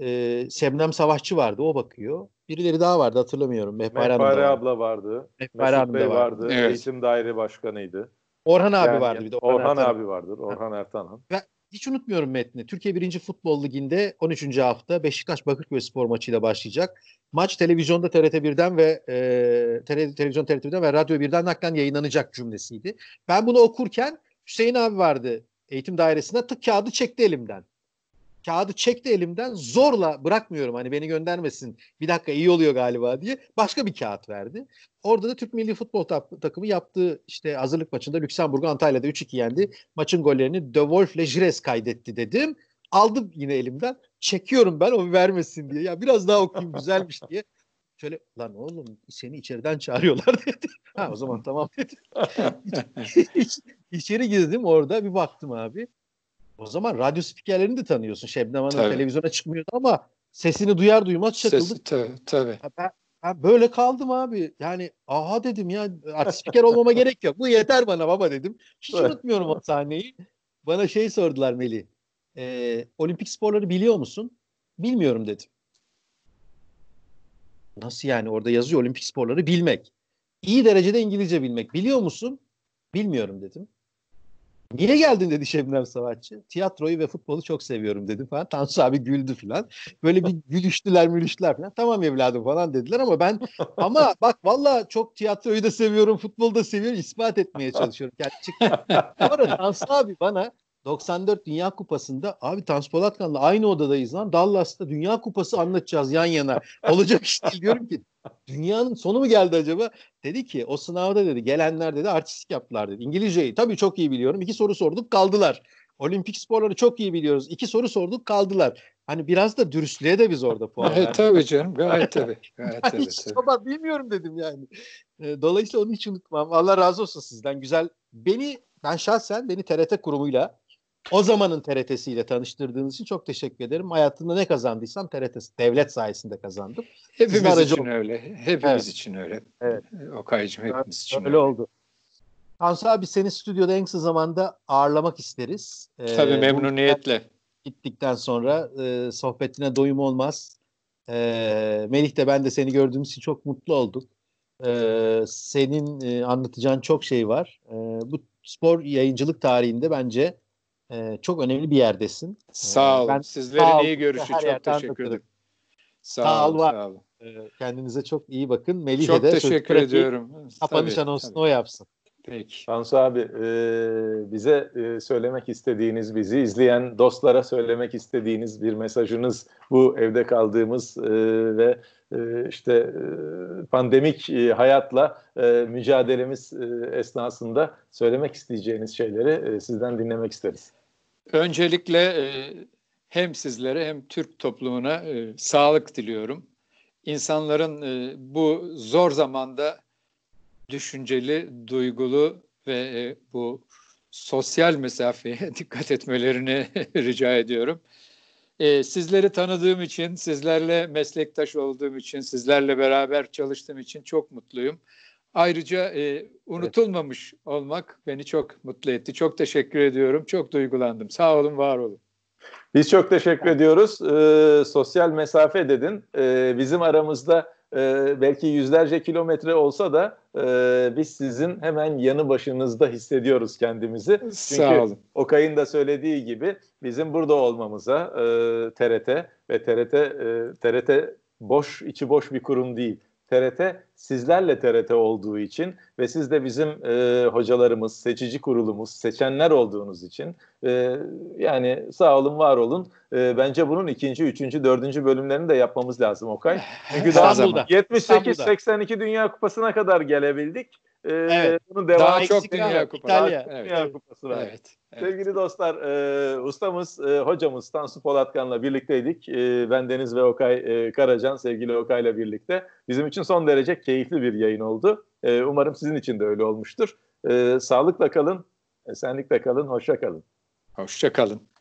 e, Semnem Savaşçı vardı o bakıyor. Birileri daha vardı hatırlamıyorum. Mehpare, Mehpare abla
vardı. Mehpare Mesut Bey vardı. vardı. Evet. Eğitim daire başkanıydı.
Orhan yani, abi vardı bir de. Orhan, Orhan abi
vardır. Orhan Ertan'ın.
Ben hiç unutmuyorum metni. Türkiye 1. Futbol Ligi'nde 13. hafta Beşiktaş Bakırköy spor maçıyla başlayacak. Maç televizyonda TRT 1'den ve e, televizyon TRT 1'den ve radyo 1'den naklen yayınlanacak cümlesiydi. Ben bunu okurken Hüseyin abi vardı eğitim dairesine tık kağıdı çekti elimden kağıdı çekti elimden zorla bırakmıyorum hani beni göndermesin bir dakika iyi oluyor galiba diye başka bir kağıt verdi. Orada da Türk Milli Futbol takımı yaptığı işte hazırlık maçında Lüksemburg'u Antalya'da 3-2 yendi. Maçın gollerini De Wolf ile Jires kaydetti dedim. Aldım yine elimden. Çekiyorum ben o vermesin diye. Ya biraz daha okuyayım güzelmiş diye. Şöyle lan oğlum seni içeriden çağırıyorlar dedi. Ha o zaman tamam dedi. İçeri girdim orada bir baktım abi. O zaman radyo spikerlerini de tanıyorsun. Şebnem Hanım televizyona çıkmıyordu ama sesini duyar duymaz çakıldık. Sesi, tabii, tabii. Ha, ben, ben böyle kaldım abi. Yani aha dedim ya artık spiker olmama gerek yok. Bu yeter bana baba dedim. Hiç unutmuyorum o sahneyi. Bana şey sordular Melih. E, olimpik sporları biliyor musun? Bilmiyorum dedim. Nasıl yani orada yazıyor olimpik sporları bilmek. İyi derecede İngilizce bilmek. Biliyor musun? Bilmiyorum dedim. Niye geldin dedi Şebnem Savaşçı. Tiyatroyu ve futbolu çok seviyorum dedim falan. Tansu abi güldü falan. Böyle bir gülüştüler mülüştüler falan. Tamam evladım falan dediler ama ben ama bak valla çok tiyatroyu da seviyorum, futbolu da seviyorum. ispat etmeye çalışıyorum. Yani çıktı. Sonra Tansu abi bana 94 Dünya Kupası'nda abi Tansu Polatkan'la aynı odadayız lan. Dallas'ta Dünya Kupası anlatacağız yan yana. Olacak iş değil diyorum ki. Dünyanın sonu mu geldi acaba? Dedi ki o sınavda dedi gelenler dedi artistik yaptılar dedi. İngilizceyi tabii çok iyi biliyorum. İki soru sorduk kaldılar. Olimpik sporları çok iyi biliyoruz. İki soru sorduk kaldılar. Hani biraz da dürüstlüğe de biz orada puan verdik. tabii canım gayet tabii. Gayet tabii, hiç tabii. bilmiyorum dedim yani. Ee, dolayısıyla onu hiç unutmam. Allah razı olsun sizden. Güzel. Beni ben şahsen beni TRT kurumuyla o zamanın TRT'siyle tanıştırdığınız için çok teşekkür ederim. Hayatımda ne kazandıysam TRT devlet sayesinde kazandım.
Hepimiz Sizin için oldu. öyle. Hepimiz evet.
için öyle. Evet. Okay'cığım hepimiz için öyle. Öyle oldu. Tansu abi seni stüdyoda en kısa zamanda ağırlamak isteriz. Ee, Tabii memnuniyetle. Gittikten sonra e, sohbetine doyum olmaz. E, Melih de ben de seni gördüğümüz için çok mutlu olduk. E, senin e, anlatacağın çok şey var. E, bu spor yayıncılık tarihinde bence e, çok önemli bir yerdesin. Ee, sağ olun. Ben, Sizlerin sağ iyi görüşü çok teşekkür
ederim. Sağ, sağ olun. Sağ olun. Ee,
kendinize çok iyi bakın. Melih'e çok de teşekkür ediyorum.
Kapanış anonsunu tabii. o yapsın. Peki. Tansu abi e, bize e, söylemek istediğiniz, bizi izleyen dostlara söylemek istediğiniz bir mesajınız bu evde kaldığımız e, ve işte pandemik hayatla mücadelemiz esnasında söylemek isteyeceğiniz şeyleri sizden dinlemek isteriz.
Öncelikle e, hem sizlere hem Türk toplumuna e, sağlık diliyorum. İnsanların e, bu zor zamanda düşünceli, duygulu ve bu sosyal mesafeye dikkat etmelerini rica ediyorum. sizleri tanıdığım için, sizlerle meslektaş olduğum için, sizlerle beraber çalıştığım için çok mutluyum. Ayrıca e, unutulmamış evet. olmak beni çok mutlu
etti. Çok teşekkür ediyorum. Çok duygulandım. Sağ olun, var olun. Biz çok teşekkür ediyoruz. E, sosyal mesafe dedin. E, bizim aramızda e, belki yüzlerce kilometre olsa da e, biz sizin hemen yanı başınızda hissediyoruz kendimizi. Çünkü Sağ olun. Okay'ın da söylediği gibi bizim burada olmamıza e, TRT ve TRT e, TRT boş içi boş bir kurum değil. TRT sizlerle TRT olduğu için ve siz de bizim e, hocalarımız, seçici kurulumuz, seçenler olduğunuz için e, yani sağ olun, var olun. E, bence bunun ikinci, üçüncü, dördüncü bölümlerini de yapmamız lazım Okay. Çünkü daha 78-82 Dünya Kupası'na kadar gelebildik. Ee, evet. Bunun devamı daha çok Dünya Kupası. İtalya. Daha evet. Dünya Kupası var. Evet. Evet. Sevgili dostlar, e, ustamız, e, hocamız Tansu Polatkan'la birlikteydik. E, ben Deniz ve Okay e, Karacan, sevgili Okay'la birlikte. Bizim için son derece keyifli bir yayın oldu. E, umarım sizin için de öyle olmuştur. E, sağlıkla kalın, esenlikle kalın, hoşça kalın. Hoşça kalın.